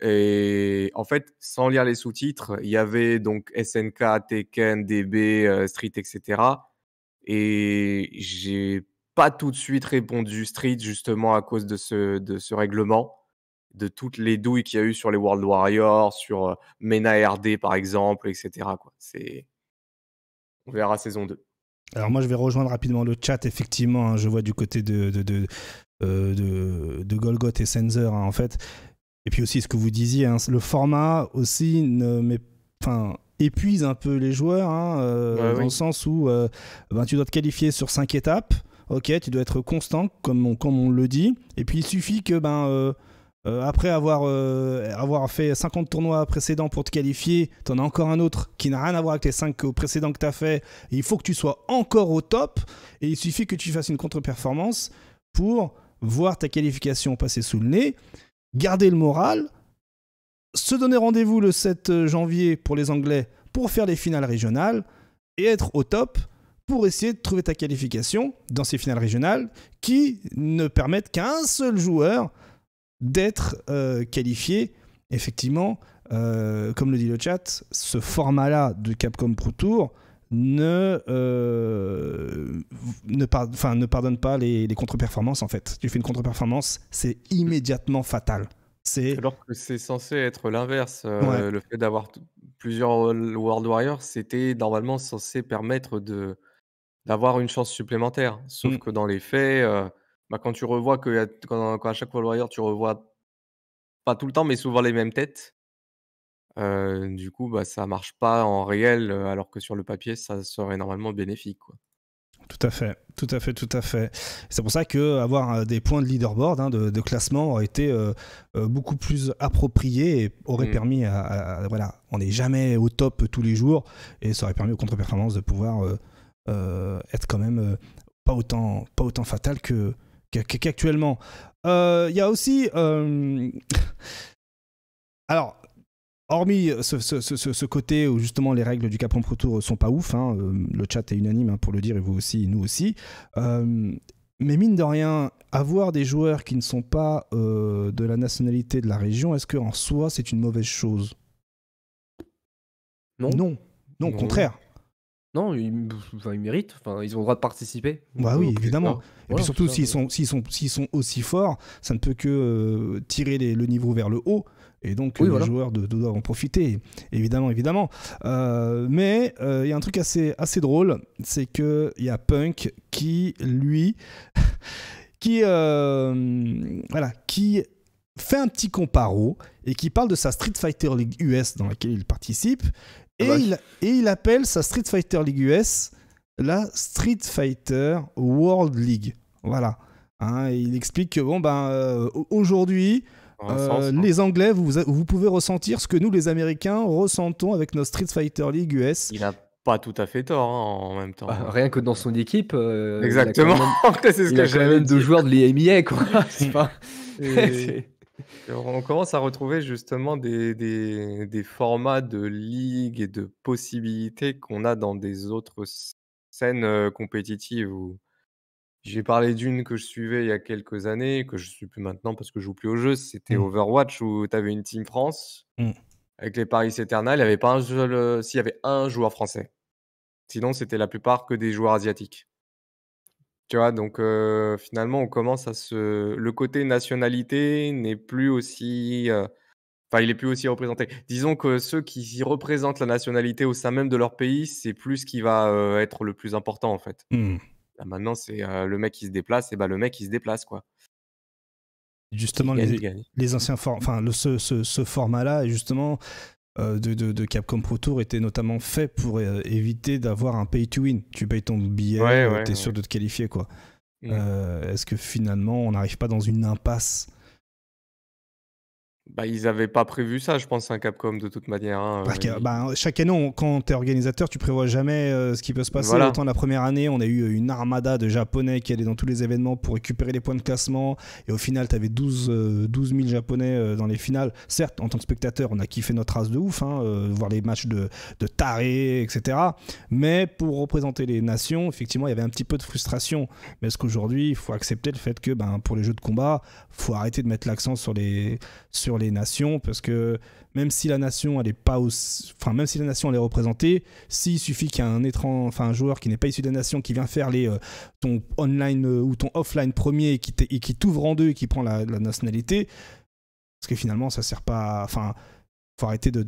Et en fait, sans lire les sous-titres, il y avait donc SNK, Tekken, DB, euh, Street, etc. Et j'ai pas tout de suite répondu Street justement à cause de ce, de ce règlement, de toutes les douilles qu'il y a eu sur les World Warriors, sur euh, Mena RD par exemple, etc. Quoi. C'est... On verra saison 2. Alors moi je vais rejoindre rapidement le chat, effectivement, hein. je vois du côté de, de, de, euh, de, de Golgoth et Sensor, hein, en fait, et puis aussi ce que vous disiez, hein, le format aussi ne enfin, épuise un peu les joueurs, hein, euh, dans le sens où euh, ben, tu dois te qualifier sur cinq étapes. Ok, tu dois être constant, comme on, comme on le dit. Et puis il suffit que ben euh, après avoir, avoir fait 50 tournois précédents pour te qualifier, tu en as encore un autre qui n'a rien à voir avec les 5 précédents que tu as fait. il faut que tu sois encore au top. Et il suffit que tu fasses une contre-performance pour voir ta qualification passer sous le nez garder le moral, se donner rendez-vous le 7 euh, janvier pour les Anglais pour faire les finales régionales et être au top pour essayer de trouver ta qualification dans ces finales régionales qui ne permettent qu'à un seul joueur d'être euh, qualifié. Effectivement, euh, comme le dit le chat, ce format-là de Capcom Pro Tour, ne, euh, ne, ne pardonne pas les, les contre-performances en fait. Tu fais une contre-performance, c'est immédiatement fatal. c'est Alors que c'est censé être l'inverse. Euh, le fait d'avoir plusieurs World Warriors, c'était normalement censé permettre de d'avoir une chance supplémentaire. Sauf mm. que dans les faits, euh, bah, quand tu revois que quand, à chaque World Warrior, tu revois pas tout le temps, mais souvent les mêmes têtes, euh, du coup, bah, ça marche pas en réel, alors que sur le papier, ça serait normalement bénéfique. Quoi. Tout à fait, tout à fait, tout à fait. C'est pour ça que avoir des points de leaderboard, hein, de, classement, aurait été beaucoup plus approprié et aurait mmh. permis à, voilà, on n'est jamais au top tous les jours et ça aurait permis aux contre-performances de pouvoir être quand même pas autant, pas autant fatal que qu'actuellement. Il y a aussi alors, Hormis euh, ce, côté où justement les règles du Capron Pro Tour euh, sont pas ouf, hein, euh, le chat est unanime hein, pour le dire et vous aussi, nous aussi. mais mine de rien, avoir des joueurs qui ne sont pas de la nationalité de la région, est-ce que en soi c'est une mauvaise chose Non. Non, au contraire. Non, ils, méritent. ils ont le droit de participer. Bah oui, évidemment. et puis surtout, s'ils sont, sont, aussi forts, ça ne peut que tirer le niveau vers le haut. Et donc, les joueurs de, doivent en profiter, évidemment, évidemment. Euh, mais euh, il y a un truc assez, assez drôle, c'est qu'il y a Punk qui, lui, qui, euh, voilà, qui fait un petit comparo et qui parle de sa Street Fighter League US dans laquelle il participe. Ah et, bah. il, et il appelle sa Street Fighter League US la Street Fighter World League. Voilà. Hein, il explique que bon ben aujourd'hui euh, hein. Les Anglais, vous, pouvez ressentir ce que nous, les Américains, ressentons avec nos Street Fighter League US. Il n'a pas tout à fait tort hein, en même temps. Bah, rien que dans son équipe. Exactement. Euh, il a quand même deux joueurs de l'EMIA, On commence à retrouver justement des, formats de ligue et de possibilités qu'on a dans des autres scènes euh, compétitives j'ai parlé d'une que je suivais il y a quelques années, que je suis plus maintenant parce que je joue plus au jeu. C'était mmh. Overwatch où tu avais une team France mmh. avec les Paris Eternals. Il n'y avait pas un seul. Euh, s'il y avait un joueur français. Sinon, c'était la plupart que des joueurs asiatiques. Tu vois, donc finalement, on commence à se. Le côté nationalité n'est plus aussi. Enfin, il n'est plus aussi représenté. Disons que ceux qui y représentent la nationalité au sein même de leur pays, c'est plus ce qui va être le plus important, en fait. Mmh. Bah, maintenant, c'est le mec qui se déplace, et bah, le mec qui se déplace, quoi. Justement, les, anciens enfin, ce, format-là, justement, de, Capcom Pro Tour était notamment fait pour éviter d'avoir un pay to win. Tu payes ton billet, t'es sûr de te qualifier, quoi. Mmh. Est-ce que finalement, on n'arrive pas dans une impasse bah, ils n'avaient pas prévu ça, je pense, un Capcom de toute manière. Hein, euh, bah, chaque année, quand tu es organisateur, tu prévois jamais euh, ce qui peut se passer. Voilà. la première année, on a eu euh, une armada de Japonais qui allaient dans tous les événements pour récupérer les points de classement. Et au final, tu avais 12, 000 Japonais dans les finales. Certes, en tant que spectateur, on a kiffé notre race de ouf, hein, voir les matchs de, de tarés, etc. Mais pour représenter les nations, effectivement, il y avait un petit peu de frustration. Mais est-ce qu'aujourd'hui, il faut accepter le fait que ben, pour les jeux de combat, faut arrêter de mettre l'accent sur les, sur les nations parce que même si la nation elle est pas aussi... enfin même si la nation elle est représentée, s'il suffit qu'il y un étrange, enfin un joueur qui n'est pas issu de la nation qui vient faire les euh, ton online euh, ou ton offline premier et qui, qui t'ouvre en deux et qui prend la, nationalité, parce que finalement ça sert pas, enfin faut arrêter de,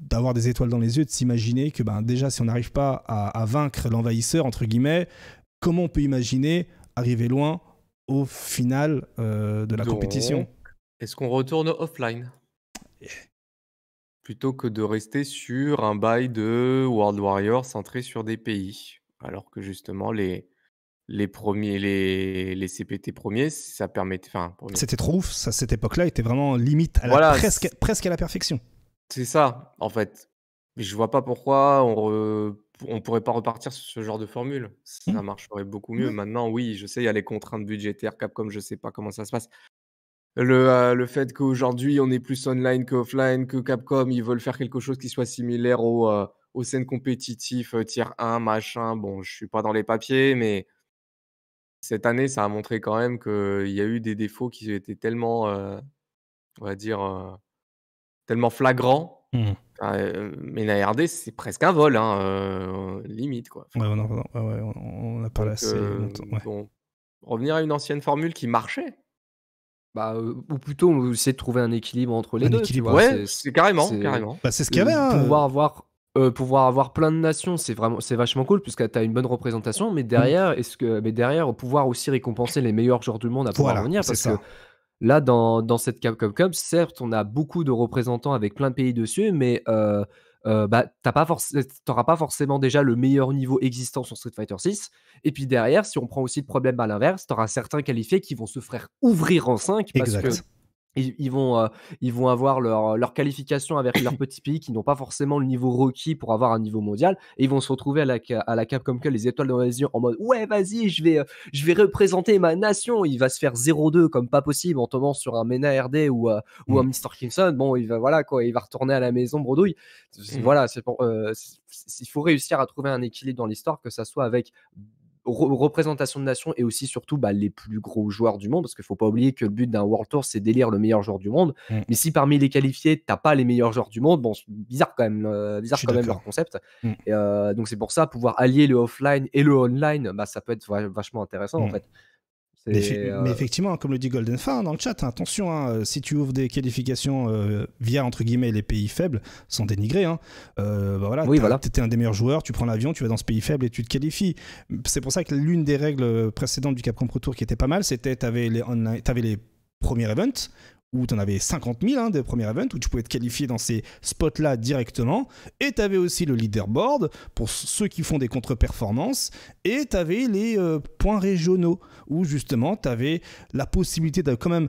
d'avoir des étoiles dans les yeux, de s'imaginer que ben déjà si on n'arrive pas à, vaincre l'envahisseur entre guillemets, comment on peut imaginer arriver loin au final euh, de la compétition est-ce qu'on retourne offline? Eh. Plutôt que de rester sur un bail de World Warrior centré sur des pays. Alors que justement, les, les premiers, les, les CPT premiers, ça permettait. C'était trop ouf, ça, cette époque-là était vraiment limite, presque, presque à la perfection. C'est ça, en fait. Je vois pas pourquoi on, pourrait pas repartir sur ce genre de formule. Ça mmh. marcherait beaucoup mmh. mieux. Maintenant, oui, je sais, il y a les contraintes budgétaires, Capcom, je sais pas comment ça se passe. Le, euh, le fait qu'aujourd'hui on est plus online qu'offline, que Capcom, ils veulent faire quelque chose qui soit similaire au, euh, aux scènes compétitives, euh, tier 1, machin. Bon, je suis pas dans les papiers, mais cette année, ça a montré quand même qu'il y a eu des défauts qui étaient tellement, on va dire, tellement flagrants. Mmh. Ah, mais la RD, c'est presque un vol, hein, limite. Quoi. Ouais, on, n'a a parlé longtemps, revenir à une ancienne formule qui marchait, bah, euh, ou plutôt, on essaie de trouver un équilibre entre les un deux. Équilibre. ouais, c'est carrément, c'est carrément. Bah, c'est ce qu'il y avait. Hein, euh. Pouvoir avoir euh, pouvoir avoir plein de nations, c'est vraiment, c'est vachement cool puisque tu as une bonne représentation, mais derrière, mm. est-ce que, mais derrière, pouvoir aussi récompenser les meilleurs joueurs du monde à pouvoir venir parce que là, dans, dans cette Capcom Cup, certes, on a beaucoup de représentants avec plein de pays dessus, mais euh, bah, euh, t'auras pas forcément déjà le meilleur niveau existant sur Street Fighter 6. Et puis derrière, si on prend aussi le problème à l'inverse, t'auras certains qualifiés qui vont se faire ouvrir en 5 parce que ils, vont, euh, ils vont avoir leur, euh, leur qualification avec leurs petits pays qui n'ont pas forcément le niveau requis pour avoir un niveau mondial. Et ils vont se retrouver à la, à la Capcom que les étoiles de les en mode Ouais, vas-y, je vais, euh, je vais représenter ma nation. Il va se faire 0-2 comme pas possible en tombant sur un Mena RD ou, un Mr. Mm. Kimson. Bon, il va, voilà, quoi, il va retourner à la maison bredouille. Mm. Voilà, c'est pour, il faut réussir à trouver un équilibre dans l'histoire, que ça soit avec représentation de nation et aussi surtout bah, les plus gros joueurs du monde, parce qu'il faut pas oublier que le but d'un World Tour, c'est d'élire le meilleur joueur du monde. Mm. Mais si parmi les qualifiés, t'as pas les meilleurs joueurs du monde, bon, bizarre quand même, euh, bizarre quand même leur concept. Mm. Euh, donc c'est pour ça, pouvoir allier le offline et le online, bah, ça peut être vachement intéressant en mm. fait. Euh, mais, effectivement, comme le dit Golden Far dans le chat, hein, attention, hein, euh, si tu ouvres des qualifications euh, via entre guillemets les pays faibles, sans dénigrer, hein, bah voilà, oui, un des meilleurs joueurs, tu prends l'avion, tu vas dans ce pays faible et tu te qualifies. C'est pour ça que l'une des règles précédentes du Capcom Pro Tour qui était pas mal, c'était t'avais les avais les premiers events où tu en avais 50 000 hein, des premiers events, où tu pouvais te qualifier dans ces spots-là directement. Et tu avais aussi le leaderboard pour ceux qui font des contre-performances. Et tu avais les euh, points régionaux, où justement tu avais la possibilité de quand même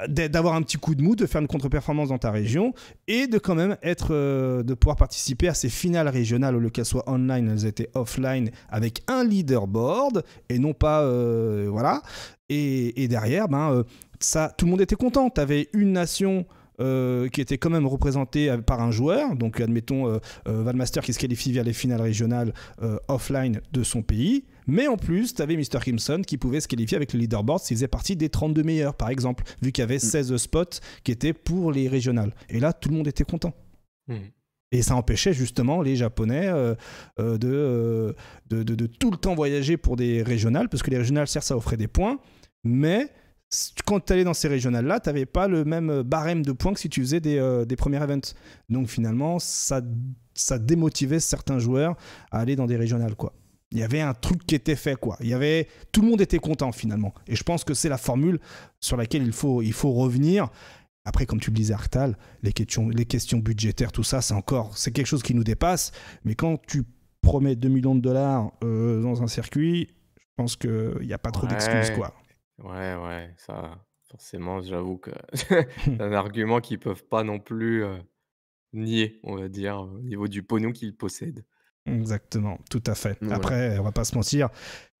euh, d'avoir un petit coup de mou, de faire une contre-performance dans ta région et de quand même être, euh, de pouvoir participer à ces finales régionales, le cas soit online, elles étaient offline avec un leaderboard et non pas, euh, voilà. Et, derrière, ben, ça, tout le monde était content. avais une nation euh, qui était quand même représenté euh, par un joueur, donc admettons euh, Valmaster qui se qualifie via les finales régionales offline de son pays. Mais en plus, tu avais Mr. Kimson qui pouvait se qualifier avec le leaderboard s'il faisait partie des 32 meilleurs, par exemple, vu qu'il y avait 16 mm. spots qui étaient pour les régionales. Et là, tout le monde était content. Mm. Et ça empêchait justement les Japonais de, de, de, tout le temps voyager pour des régionales, parce que les régionales, certes, ça offrait des points, mais quand tu allais dans ces régionales-là, tu n'avais pas le même euh, barème de points que si tu faisais des, euh, premiers events. Donc finalement, ça, démotivait certains joueurs à aller dans des régionales. quoi. Il y avait un truc qui était fait. quoi. Il y avait Tout le monde était content finalement. Et je pense que c'est la formule sur laquelle il faut, revenir. Après, comme tu le disais, Artal, les questions, budgétaires, tout ça, c'est encore, c'est quelque chose qui nous dépasse. Mais quand tu promets 2 millions de dollars euh, dans un circuit, je pense qu'il n'y a pas trop d'excuses, quoi. Ouais, ouais, ça, forcément, j'avoue que un argument qu'ils peuvent pas non plus nier, on va dire, au niveau du pognon qu'ils possèdent. Exactement, tout à fait. Après, on va pas se mentir,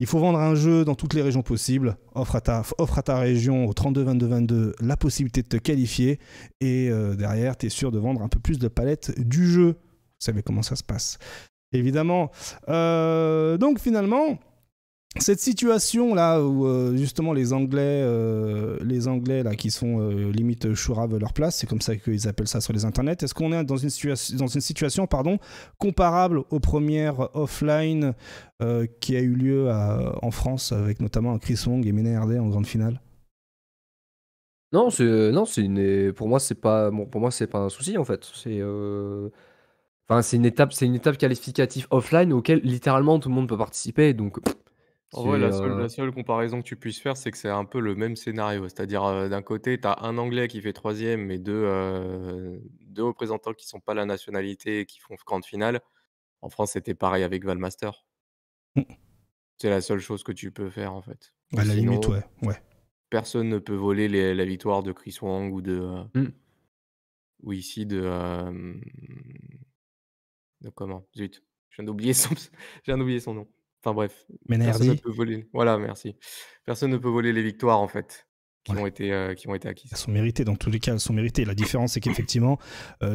il faut vendre un jeu dans toutes les régions possibles. Offre à ta, offre à ta région au 32 22 22 la possibilité de te qualifier et derrière, tu es sûr de vendre un peu plus de palettes du jeu. Vous savez comment ça se passe. Évidemment. donc finalement, cette situation là où euh, justement les Anglais, euh, les Anglais là qui sont euh, limite chourave leur place, c'est comme ça qu'ils appellent ça sur les internets. Est-ce qu'on est dans une, situation pardon comparable aux premières offline qui a eu lieu en France avec notamment Chris Wong et Ménéardé en grande finale Non, c'est non, c'est pour moi c'est pas pour moi c'est pas un souci en fait. C'est Enfin, c'est une étape, c'est une étape qualificative offline auquel littéralement tout le monde peut participer. Donc, en euh, la seule, comparaison que tu puisses faire, c'est que c'est un peu le même scénario. C'est-à-dire, euh, d'un côté, tu as un Anglais qui fait troisième et deux, euh, deux représentants qui sont pas la nationalité et qui font grande finale. En France, c'était pareil avec Valmaster. Mm. C'est la seule chose que tu peux faire, en fait. à la ouais. personne ne peut voler la victoire de Chris Wang ou de. Mm. ou ici de. comment Zut, son, je viens d'oublier son nom. Enfin bref, personne ne peut voler. Voilà, merci. Personne ne peut voler les victoires en fait. Qui, ont été, euh, qui ont été acquises. Elles sont méritées, dans tous les cas, elles sont méritées. La différence, c'est qu'effectivement, euh,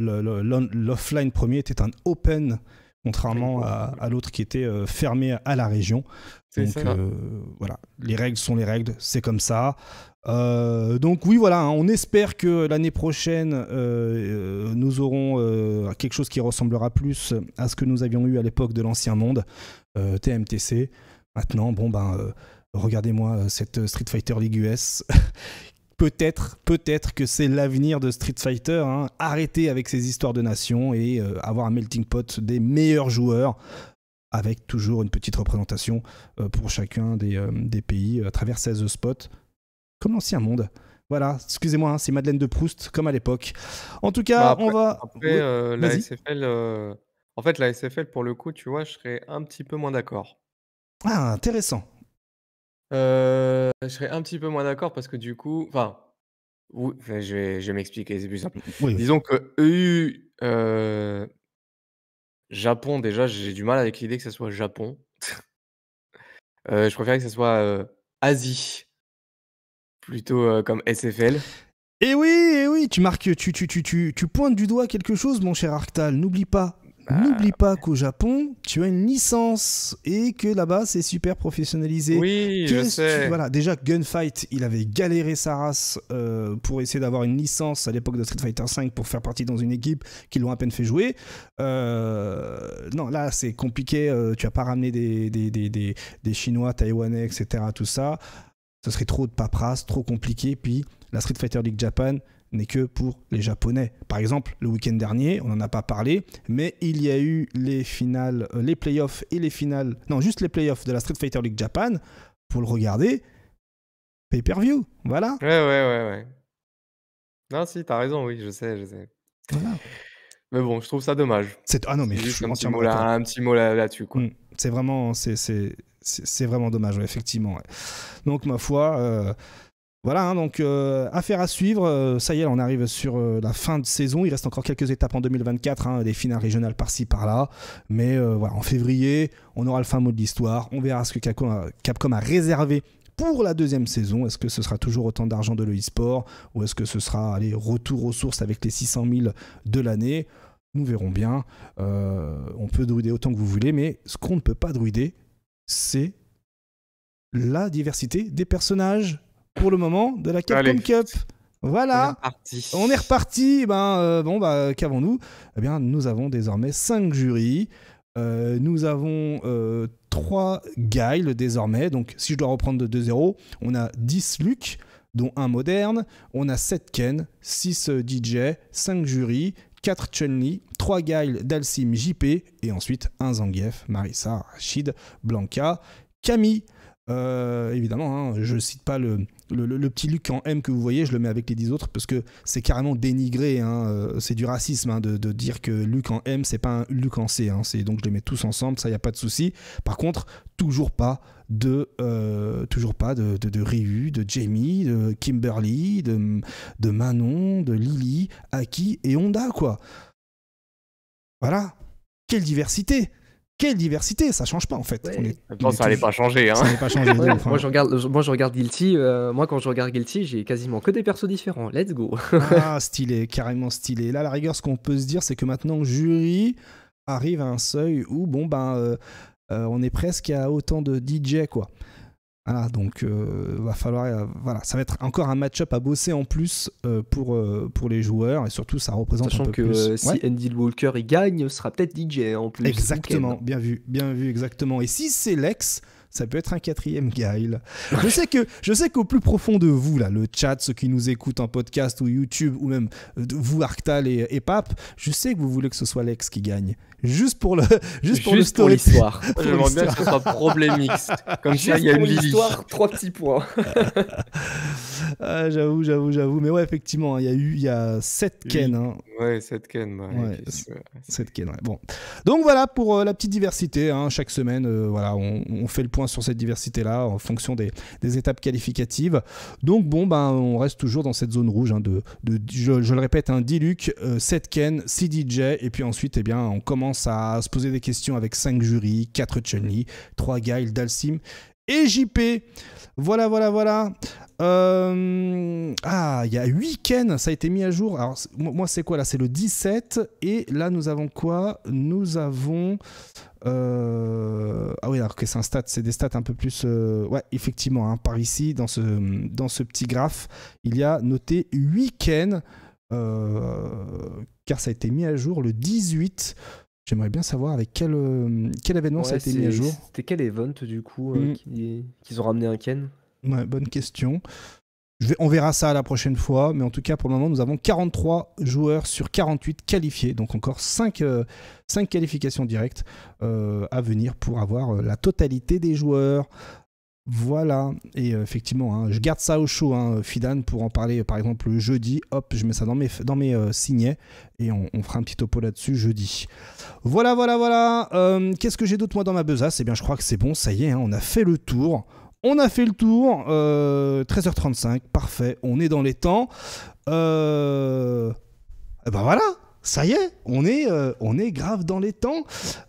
l'offline premier était un open contrairement à, l'autre qui était euh, fermé à la région. Donc euh, voilà, les règles sont les règles, c'est comme ça. Euh, donc oui, voilà, hein, on espère que l'année prochaine, nous aurons quelque chose qui ressemblera plus à ce que nous avions eu à l'époque de l'ancien monde, TMTC. Maintenant, bon ben, regardez-moi cette Street Fighter League US peut-être, peut-être que c'est l'avenir de Street Fighter. Hein. Arrêter avec ces histoires de nations et euh, avoir un melting pot des meilleurs joueurs avec toujours une petite représentation euh, pour chacun des, euh, pays à travers 16 spots, comme l'ancien monde. Voilà, excusez-moi, hein, c'est Madeleine de Proust, comme à l'époque. En tout cas, bah, on va. Après, en fait, la SFL, pour le coup, tu vois, je serais un petit peu moins d'accord. Ah, intéressant. Euh, je serais un petit peu moins d'accord parce que du coup, enfin, je vais, m'expliquer, c'est plus simple. Mmh, Disons que EU, euh, Japon, déjà, j'ai du mal avec l'idée que ça soit Japon. Euh, je préférais que ça soit euh, Asie, plutôt euh, comme SFL. Eh oui, et eh oui, tu marques, tu, tu, tu, tu, tu pointes du doigt quelque chose, mon cher Arctal. N'oublie pas, bah, N'oublie pas qu'au Japon, tu as une licence et que là-bas, c'est super professionnalisé. Oui, je sais. Voilà, déjà, Gunfight, il avait galéré sa race euh, pour essayer d'avoir une licence à l'époque de Street Fighter V pour faire partie dans une équipe qu'ils l'ont à peine fait jouer. Euh, non, là, c'est compliqué. Euh, tu as pas ramené des, des, des Chinois, Taïwanais, etc. Tout ça. Ce serait trop de paperasse, trop compliqué. Puis la Street Fighter League Japan, n'est que pour les Japonais. Par exemple, le week-end dernier, on n'en a pas parlé, mais il y a eu les finales, euh, les playoffs et les finales, non, juste les playoffs de la Street Fighter League Japan. Pour le regarder, pay-per-view, voilà. Ouais, ouais, ouais, ouais. Non, si, t'as raison, oui, je sais, je sais. Mais bon, je trouve ça dommage. C'est ah non, mais juste je un, petit mot là, un petit mot là, dessus quoi. Mm. C'est vraiment, c'est, c'est, c'est, vraiment dommage, effectivement. Donc ma foi. Euh, voilà, hein, donc euh, affaire à suivre. Euh, ça y est, on arrive sur euh, la fin de saison. Il reste encore quelques étapes en 2024, hein, des finales régionales par-ci, par-là. Mais voilà, en février, on aura le fin mot de l'histoire. On verra ce que Capcom a, réservé pour la deuxième saison. Est-ce que ce sera toujours autant d'argent de l'e-sport ou est-ce que ce sera les retours aux sources avec les 600 000 de l'année Nous verrons bien. on peut druider autant que vous voulez, mais ce qu'on ne peut pas druider, c'est la diversité des personnages pour le moment de la Capcom Cup. Voilà, on est reparti. On est Ben, euh, bon, bah, qu'avons-nous Eh bien, nous avons désormais 5 jurys. Euh, nous avons euh, 3 guiles désormais. Donc, si je dois reprendre de 2-0, on a 10 Luc, dont un moderne. On a 7 Ken, 6 DJ, 5 jurys, 4 Chun-Li, 3 guiles d'Alcim JP, et ensuite un Zangief, Marissa, Rachid, Blanca, Camille. Euh, évidemment, hein, je ne cite pas le le, petit Luc en M que vous voyez, je le mets avec les 10 autres parce que c'est carrément dénigré. Hein, euh, c'est du racisme hein, de, dire que Luc en M, c'est pas un Luc en C. Hein, donc je les mets tous ensemble, ça n'y a pas de souci. Par contre, toujours pas de euh, toujours pas de, de, de, Ryu, de Jamie, de Kimberly, de, de Manon, de Lily, Aki et Honda quoi. Voilà. Quelle diversité quelle diversité Ça change pas en fait. ça n'allait pas changer. Hein. Hein. moi, je regarde, moi je regarde Guilty. Euh, moi quand je regarde Guilty, j'ai quasiment que des persos différents. Let's go. ah stylé, carrément stylé. Là, la rigueur, ce qu'on peut se dire, c'est que maintenant jury arrive à un seuil où bon ben euh, euh, on est presque à autant de DJ quoi. Voilà, donc euh, va falloir, euh, voilà, ça va être encore un match-up à bosser en plus euh, pour, pour les joueurs et surtout ça représente un peu que si Andy Walker il gagne, ce sera peut-être DJ hein, en plus. Exactement, bien vu, bien vu, exactement. Et si c'est Lex, ça peut être un quatrième Guile. Je sais que je sais qu'au plus profond de vous là, le chat, ceux qui nous écoutent en podcast ou YouTube ou même vous Arctal et, et Pape, je sais que vous voulez que ce soit Lex qui gagne. juste pour le, juste pour juste l'histoire. demande bien que ce soit X. Comme ça, il y a une histoire, trois petits points. Ah, j'avoue, j'avoue, j'avoue. Mais ouais, effectivement, hein, il y a eu, il y a sept Ken. Hein. Ouais, sept Ken. ouais, sept Ken. Bon. Donc voilà pour euh, la petite diversité. Hein. Chaque semaine, euh, voilà, on, fait le point sur cette diversité-là en fonction des, étapes qualificatives. Donc bon, ben, on reste toujours dans cette zone rouge hein, de, de je, le répète, un Diluc, euh, 7 Ken, 6 DJ, et puis ensuite, et eh bien, on commence à se poser des questions avec 5 jurys, 4 Chun-Li, 3 Guile, Dalsim et JP. Voilà, voilà, voilà. Euh, ah, il y a Weekend ça a été mis à jour. Alors, moi, c'est quoi là C'est le 17. Et là, nous avons quoi Nous avons. Euh, ah oui, alors que c'est un stat, c'est des stats un peu plus. Euh, ouais, effectivement, hein, par ici, dans ce, dans ce petit graphe, il y a noté Weekend end car ça a été mis à jour le 18 J'aimerais bien savoir avec quel, euh, quel événement ça a été mis à jour. C'était quel event du coup euh, mm. qu'ils ont ramené un Ken Bonne question. on verra ça la prochaine fois, mais en tout cas pour le moment nous avons 43 joueurs sur 48 qualifiés, donc encore 5 euh, qualifications directes à venir pour avoir la totalité des joueurs voilà, et euh, effectivement, hein, je garde ça au chaud, hein, Fidan, pour en parler par exemple jeudi. Hop, je mets ça dans mes, dans mes euh, signets et on, fera un petit topo là-dessus jeudi. Voilà, voilà, voilà. Euh, qu'est-ce que j'ai d'autre moi dans ma besace Eh bien, je crois que c'est bon, ça y est, hein, on a fait le tour. On a fait le tour, 13h35, parfait, on est dans les temps. Euh... Eh ben voilà, ça y est, on est, euh, on est grave dans les temps.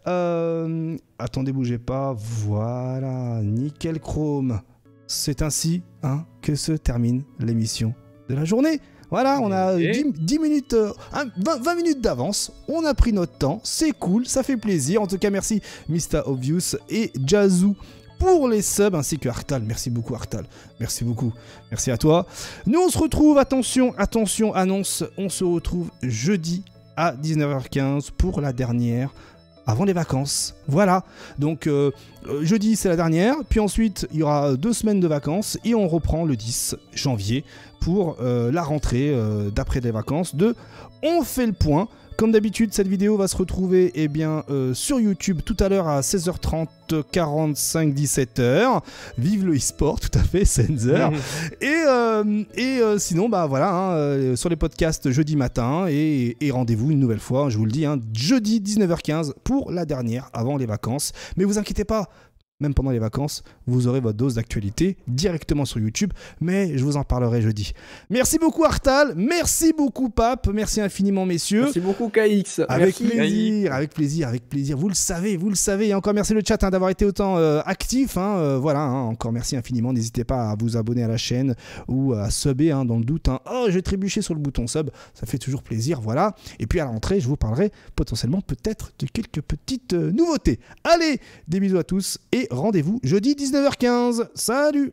Euh, attendez, bougez pas. Voilà, nickel chrome. C'est ainsi hein, que se termine l'émission de la journée. Voilà, on a 10, euh, minutes, 20, minutes d'avance. On a pris notre temps. C'est cool, ça fait plaisir. En tout cas, merci Mr. Obvious et Jazoo pour les subs ainsi que Artal, Merci beaucoup Artal Merci beaucoup. Merci à toi. Nous on se retrouve, attention, attention, annonce, on se retrouve jeudi à 19h15 pour la dernière avant les vacances. Voilà. Donc euh, euh, jeudi c'est la dernière, puis ensuite il y aura deux semaines de vacances et on reprend le 10 janvier pour euh, la rentrée d'après les vacances de On fait le point comme d'habitude, cette vidéo va se retrouver eh bien, euh, sur YouTube tout à l'heure à 16h30, 45, 17h. Vive le e-sport, tout à fait, Sensor. et euh, et euh, sinon, bah voilà, hein, sur les podcasts jeudi matin et, rendez-vous une nouvelle fois, je vous le dis, hein, jeudi 19h15 pour la dernière avant les vacances. Mais vous inquiétez pas, même pendant les vacances, vous aurez votre dose d'actualité directement sur YouTube, mais je vous en parlerai jeudi. Merci beaucoup Artal, merci beaucoup Pape, merci infiniment messieurs. Merci beaucoup KX. Avec plaisir, avec plaisir, avec plaisir. Vous le savez, vous le savez. Et encore merci le chat hein, d'avoir été autant euh, actif. Hein, euh, voilà, hein. encore merci infiniment. N'hésitez pas à vous abonner à la chaîne ou à subber dans le doute. Oh, j'ai trébuché sur le bouton sub, ça fait toujours plaisir. Voilà. Et puis à l'entrée, je vous parlerai potentiellement peut-être de quelques petites euh, nouveautés. Allez, des bisous à tous et rendez-vous jeudi 19h15. Salut